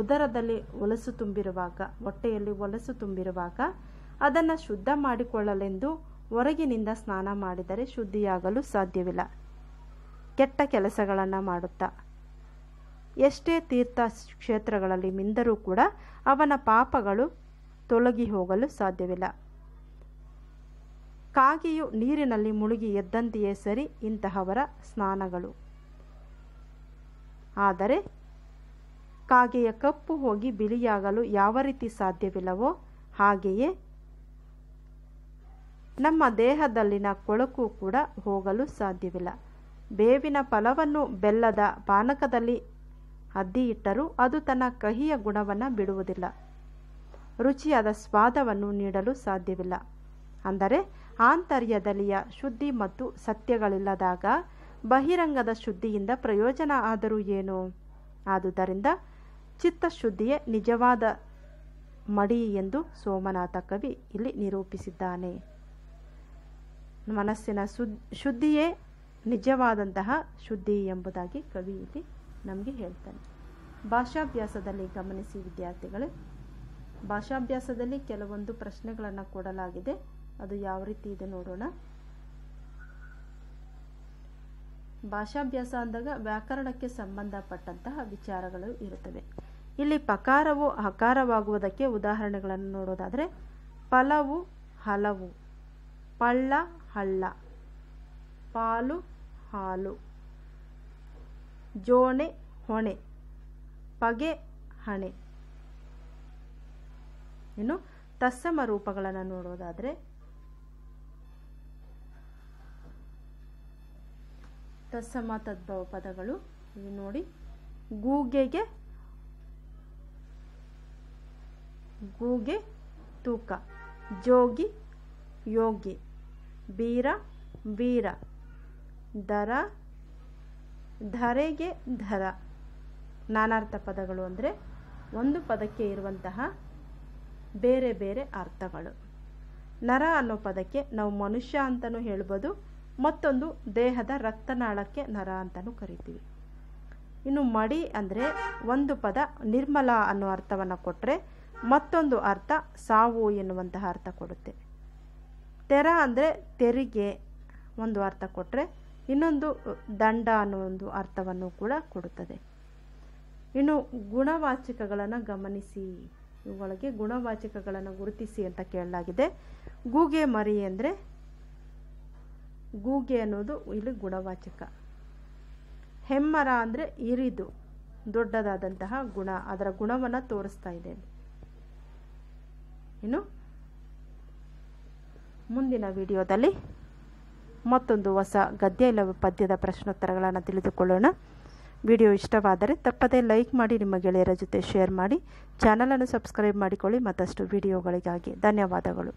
ಉದರದಲ್ಲಿ ಒಲಸು ತುಂಬಿರುವಾಗ ಹೊಟ್ಟೆಯಲ್ಲಿ ಒಲಸು ತುಂಬಿರುವಾಗ ಅದನ್ನು ಶುದ್ಧ ಮಾಡಿಕೊಳ್ಳಲೆಂದು ಹೊರಗಿನಿಂದ ಸ್ನಾನ ಮಾಡಿದರೆ ಶುದ್ಧಿಯಾಗಲು ಸಾಧ್ಯವಿಲ್ಲ ಕೆಟ್ಟ ಕೆಲಸಗಳನ್ನು ಮಾಡುತ್ತಾ ಎಷ್ಟೇ ತೀರ್ಥ ಕ್ಷೇತ್ರಗಳಲ್ಲಿ ಮಿಂದರೂ ಕೂಡ ಅವನ ಪಾಪಗಳು ತೊಲಗಿ ಹೋಗಲು ಸಾಧ್ಯವಿಲ್ಲ ಕಾಗೆಯು ನೀರಿನಲ್ಲಿ ಮುಳುಗಿ ಎದ್ದಂತೆಯೇ ಸರಿ ಇಂತಹವರ ಸ್ನಾನಗಳು ಆದರೆ ಕಾಗೆಯ ಕಪ್ಪು ಹೋಗಿ ಬಿಳಿಯಾಗಲು ಯಾವ ರೀತಿ ಸಾಧ್ಯವಿಲ್ಲವೋ ಹಾಗೆಯೇ ನಮ್ಮ ದೇಹದಲ್ಲಿನ ಕೊಳಕು ಕೂಡ ಹೋಗಲು ಸಾಧ್ಯವಿಲ್ಲ ಬೇವಿನ ಫಲವನ್ನು ಬೆಲ್ಲದ ಪಾನಕದಲ್ಲಿ ಅದ್ದಿ ಇಟ್ಟರೂ ಅದು ತನ್ನ ಕಹಿಯ ಗುಣವನ್ನು ಬಿಡುವುದಿಲ್ಲ ರುಚಿಯಾದ ಸ್ವಾದವನ್ನು ನೀಡಲು ಸಾಧ್ಯವಿಲ್ಲ ಅಂದರೆ ಆಂತರ್ಯದಲ್ಲಿಯ ಶುದ್ಧಿ ಮತ್ತು ಸತ್ಯಗಳಿಲ್ಲದಾಗ ಬಹಿರಂಗದ ಶುದ್ಧಿಯಿಂದ ಪ್ರಯೋಜನ ಆದರೂ ಏನು ಆದುದರಿಂದ ಚಿತ್ತಶುದ್ಧಿಯೇ ನಿಜವಾದ ಮಡಿ ಎಂದು ಸೋಮನಾಥ ಕವಿ ಇಲ್ಲಿ ನಿರೂಪಿಸಿದ್ದಾನೆ ಮನಸ್ಸಿನ ಶುದ್ಧಿಯೇ ನಿಜವಾದಂತಹ ಶುದ್ಧಿ ಎಂಬುದಾಗಿ ಕವಿ ಇಲ್ಲಿ ನಮಗೆ ಹೇಳ್ತಾನೆ ಭಾಷಾಭ್ಯಾಸದಲ್ಲಿ ಗಮನಿಸಿ ವಿದ್ಯಾರ್ಥಿಗಳು ಭಾಷಾಭ್ಯಾಸದಲ್ಲಿ ಕೆಲವೊಂದು ಪ್ರಶ್ನೆಗಳನ್ನು ಕೊಡಲಾಗಿದೆ ಅದು ಯಾವ ರೀತಿ ಇದೆ ನೋಡೋಣ ಭಾಷಾಭ್ಯಾಸ ಅಂದಾಗ ವ್ಯಾಕರಣಕ್ಕೆ ಸಂಬಂಧಪಟ್ಟಂತಹ ವಿಚಾರಗಳು ಇರುತ್ತವೆ ಇಲ್ಲಿ ಪಕಾರವು ಹಕಾರವಾಗುವುದಕ್ಕೆ ಉದಾಹರಣೆಗಳನ್ನು ನೋಡೋದಾದರೆ ಫಲವು ಹಲವು ಪಳ್ಳ ಹಳ್ಳ ಪಾಲು ಹಾಲು ಜೋಣೆ ಹೊಣೆ ಪಗೆ ಹಣೆ ಇನ್ನು ತತ್ಸಮ ರೂಪಗಳನ್ನು ನೋಡೋದಾದರೆ ತತ್ಸಮ ತದ್ಭವ ಪದಗಳು ಇಲ್ಲಿ ನೋಡಿ ಗೂಗೆಗೆ ಗೂಗೆ ತೂಕ ಜೋಗಿ ಯೋಗಿ ಬೀರ ವೀರ ದರ ಧರೆಗೆ ಧರ ನಾನಾರ್ಥ ಪದಗಳು ಅಂದರೆ ಒಂದು ಪದಕ್ಕೆ ಇರುವಂತಹ ಬೇರೆ ಬೇರೆ ಅರ್ಥಗಳು ನರ ಅನ್ನೋ ಪದಕ್ಕೆ ನಾವು ಮನುಷ್ಯ ಅಂತಲೂ ಹೇಳ್ಬೋದು ಮತ್ತೊಂದು ದೇಹದ ರಕ್ತನಾಳಕ್ಕೆ ನರ ಅಂತಲೂ ಕರಿತೀವಿ ಇನ್ನು ಮಡಿ ಅಂದರೆ ಒಂದು ಪದ ನಿರ್ಮಲ ಅನ್ನೋ ಅರ್ಥವನ್ನು ಕೊಟ್ಟರೆ ಮತ್ತೊಂದು ಅರ್ಥ ಸಾವು ಎನ್ನುವಂತಹ ಅರ್ಥ ಕೊಡುತ್ತೆ ತೆರ ಅಂದರೆ ತೆರಿಗೆ ಒಂದು ಅರ್ಥ ಕೊಟ್ಟರೆ ಇನ್ನೊಂದು ದಂಡ ಅನ್ನೋ ಒಂದು ಅರ್ಥವನ್ನು ಕೂಡ ಕೊಡುತ್ತದೆ ಇನ್ನು ಗುಣವಾಚಕಗಳನ್ನು ಗಮನಿಸಿ ಇವುಗಳಿಗೆ ಗುಣವಾಚಕಗಳನ್ನು ಗುರುತಿಸಿ ಅಂತ ಕೇಳಲಾಗಿದೆ ಗೂಗೆ ಮರಿ ಅಂದರೆ ಗೂಗೆ ಅನ್ನೋದು ಇಲ್ಲಿ ಗುಣವಾಚಕ ಹೆಮ್ಮರ ಅಂದರೆ ಇರಿದು ದೊಡ್ಡದಾದಂತಹ ಗುಣ ಅದರ ಗುಣವನ್ನು ತೋರಿಸ್ತಾ ಇದೆ ಇನ್ನು ಮುಂದಿನ ವಿಡಿಯೋದಲ್ಲಿ ಮತ್ತೊಂದು ಹೊಸ ಗದ್ಯ ಇಲ್ಲವೇ ಪದ್ಯದ ಪ್ರಶ್ನೋತ್ತರಗಳನ್ನು ತಿಳಿದುಕೊಳ್ಳೋಣ ವಿಡಿಯೋ ಇಷ್ಟವಾದರೆ ತಪ್ಪದೇ ಲೈಕ್ ಮಾಡಿ ನಿಮ್ಮ ಗೆಳೆಯರ ಜೊತೆ ಶೇರ್ ಮಾಡಿ ಚಾನಲನ್ನು ಸಬ್ಸ್ಕ್ರೈಬ್ ಮಾಡಿಕೊಳ್ಳಿ ಮತ್ತಷ್ಟು ವಿಡಿಯೋಗಳಿಗಾಗಿ ಧನ್ಯವಾದಗಳು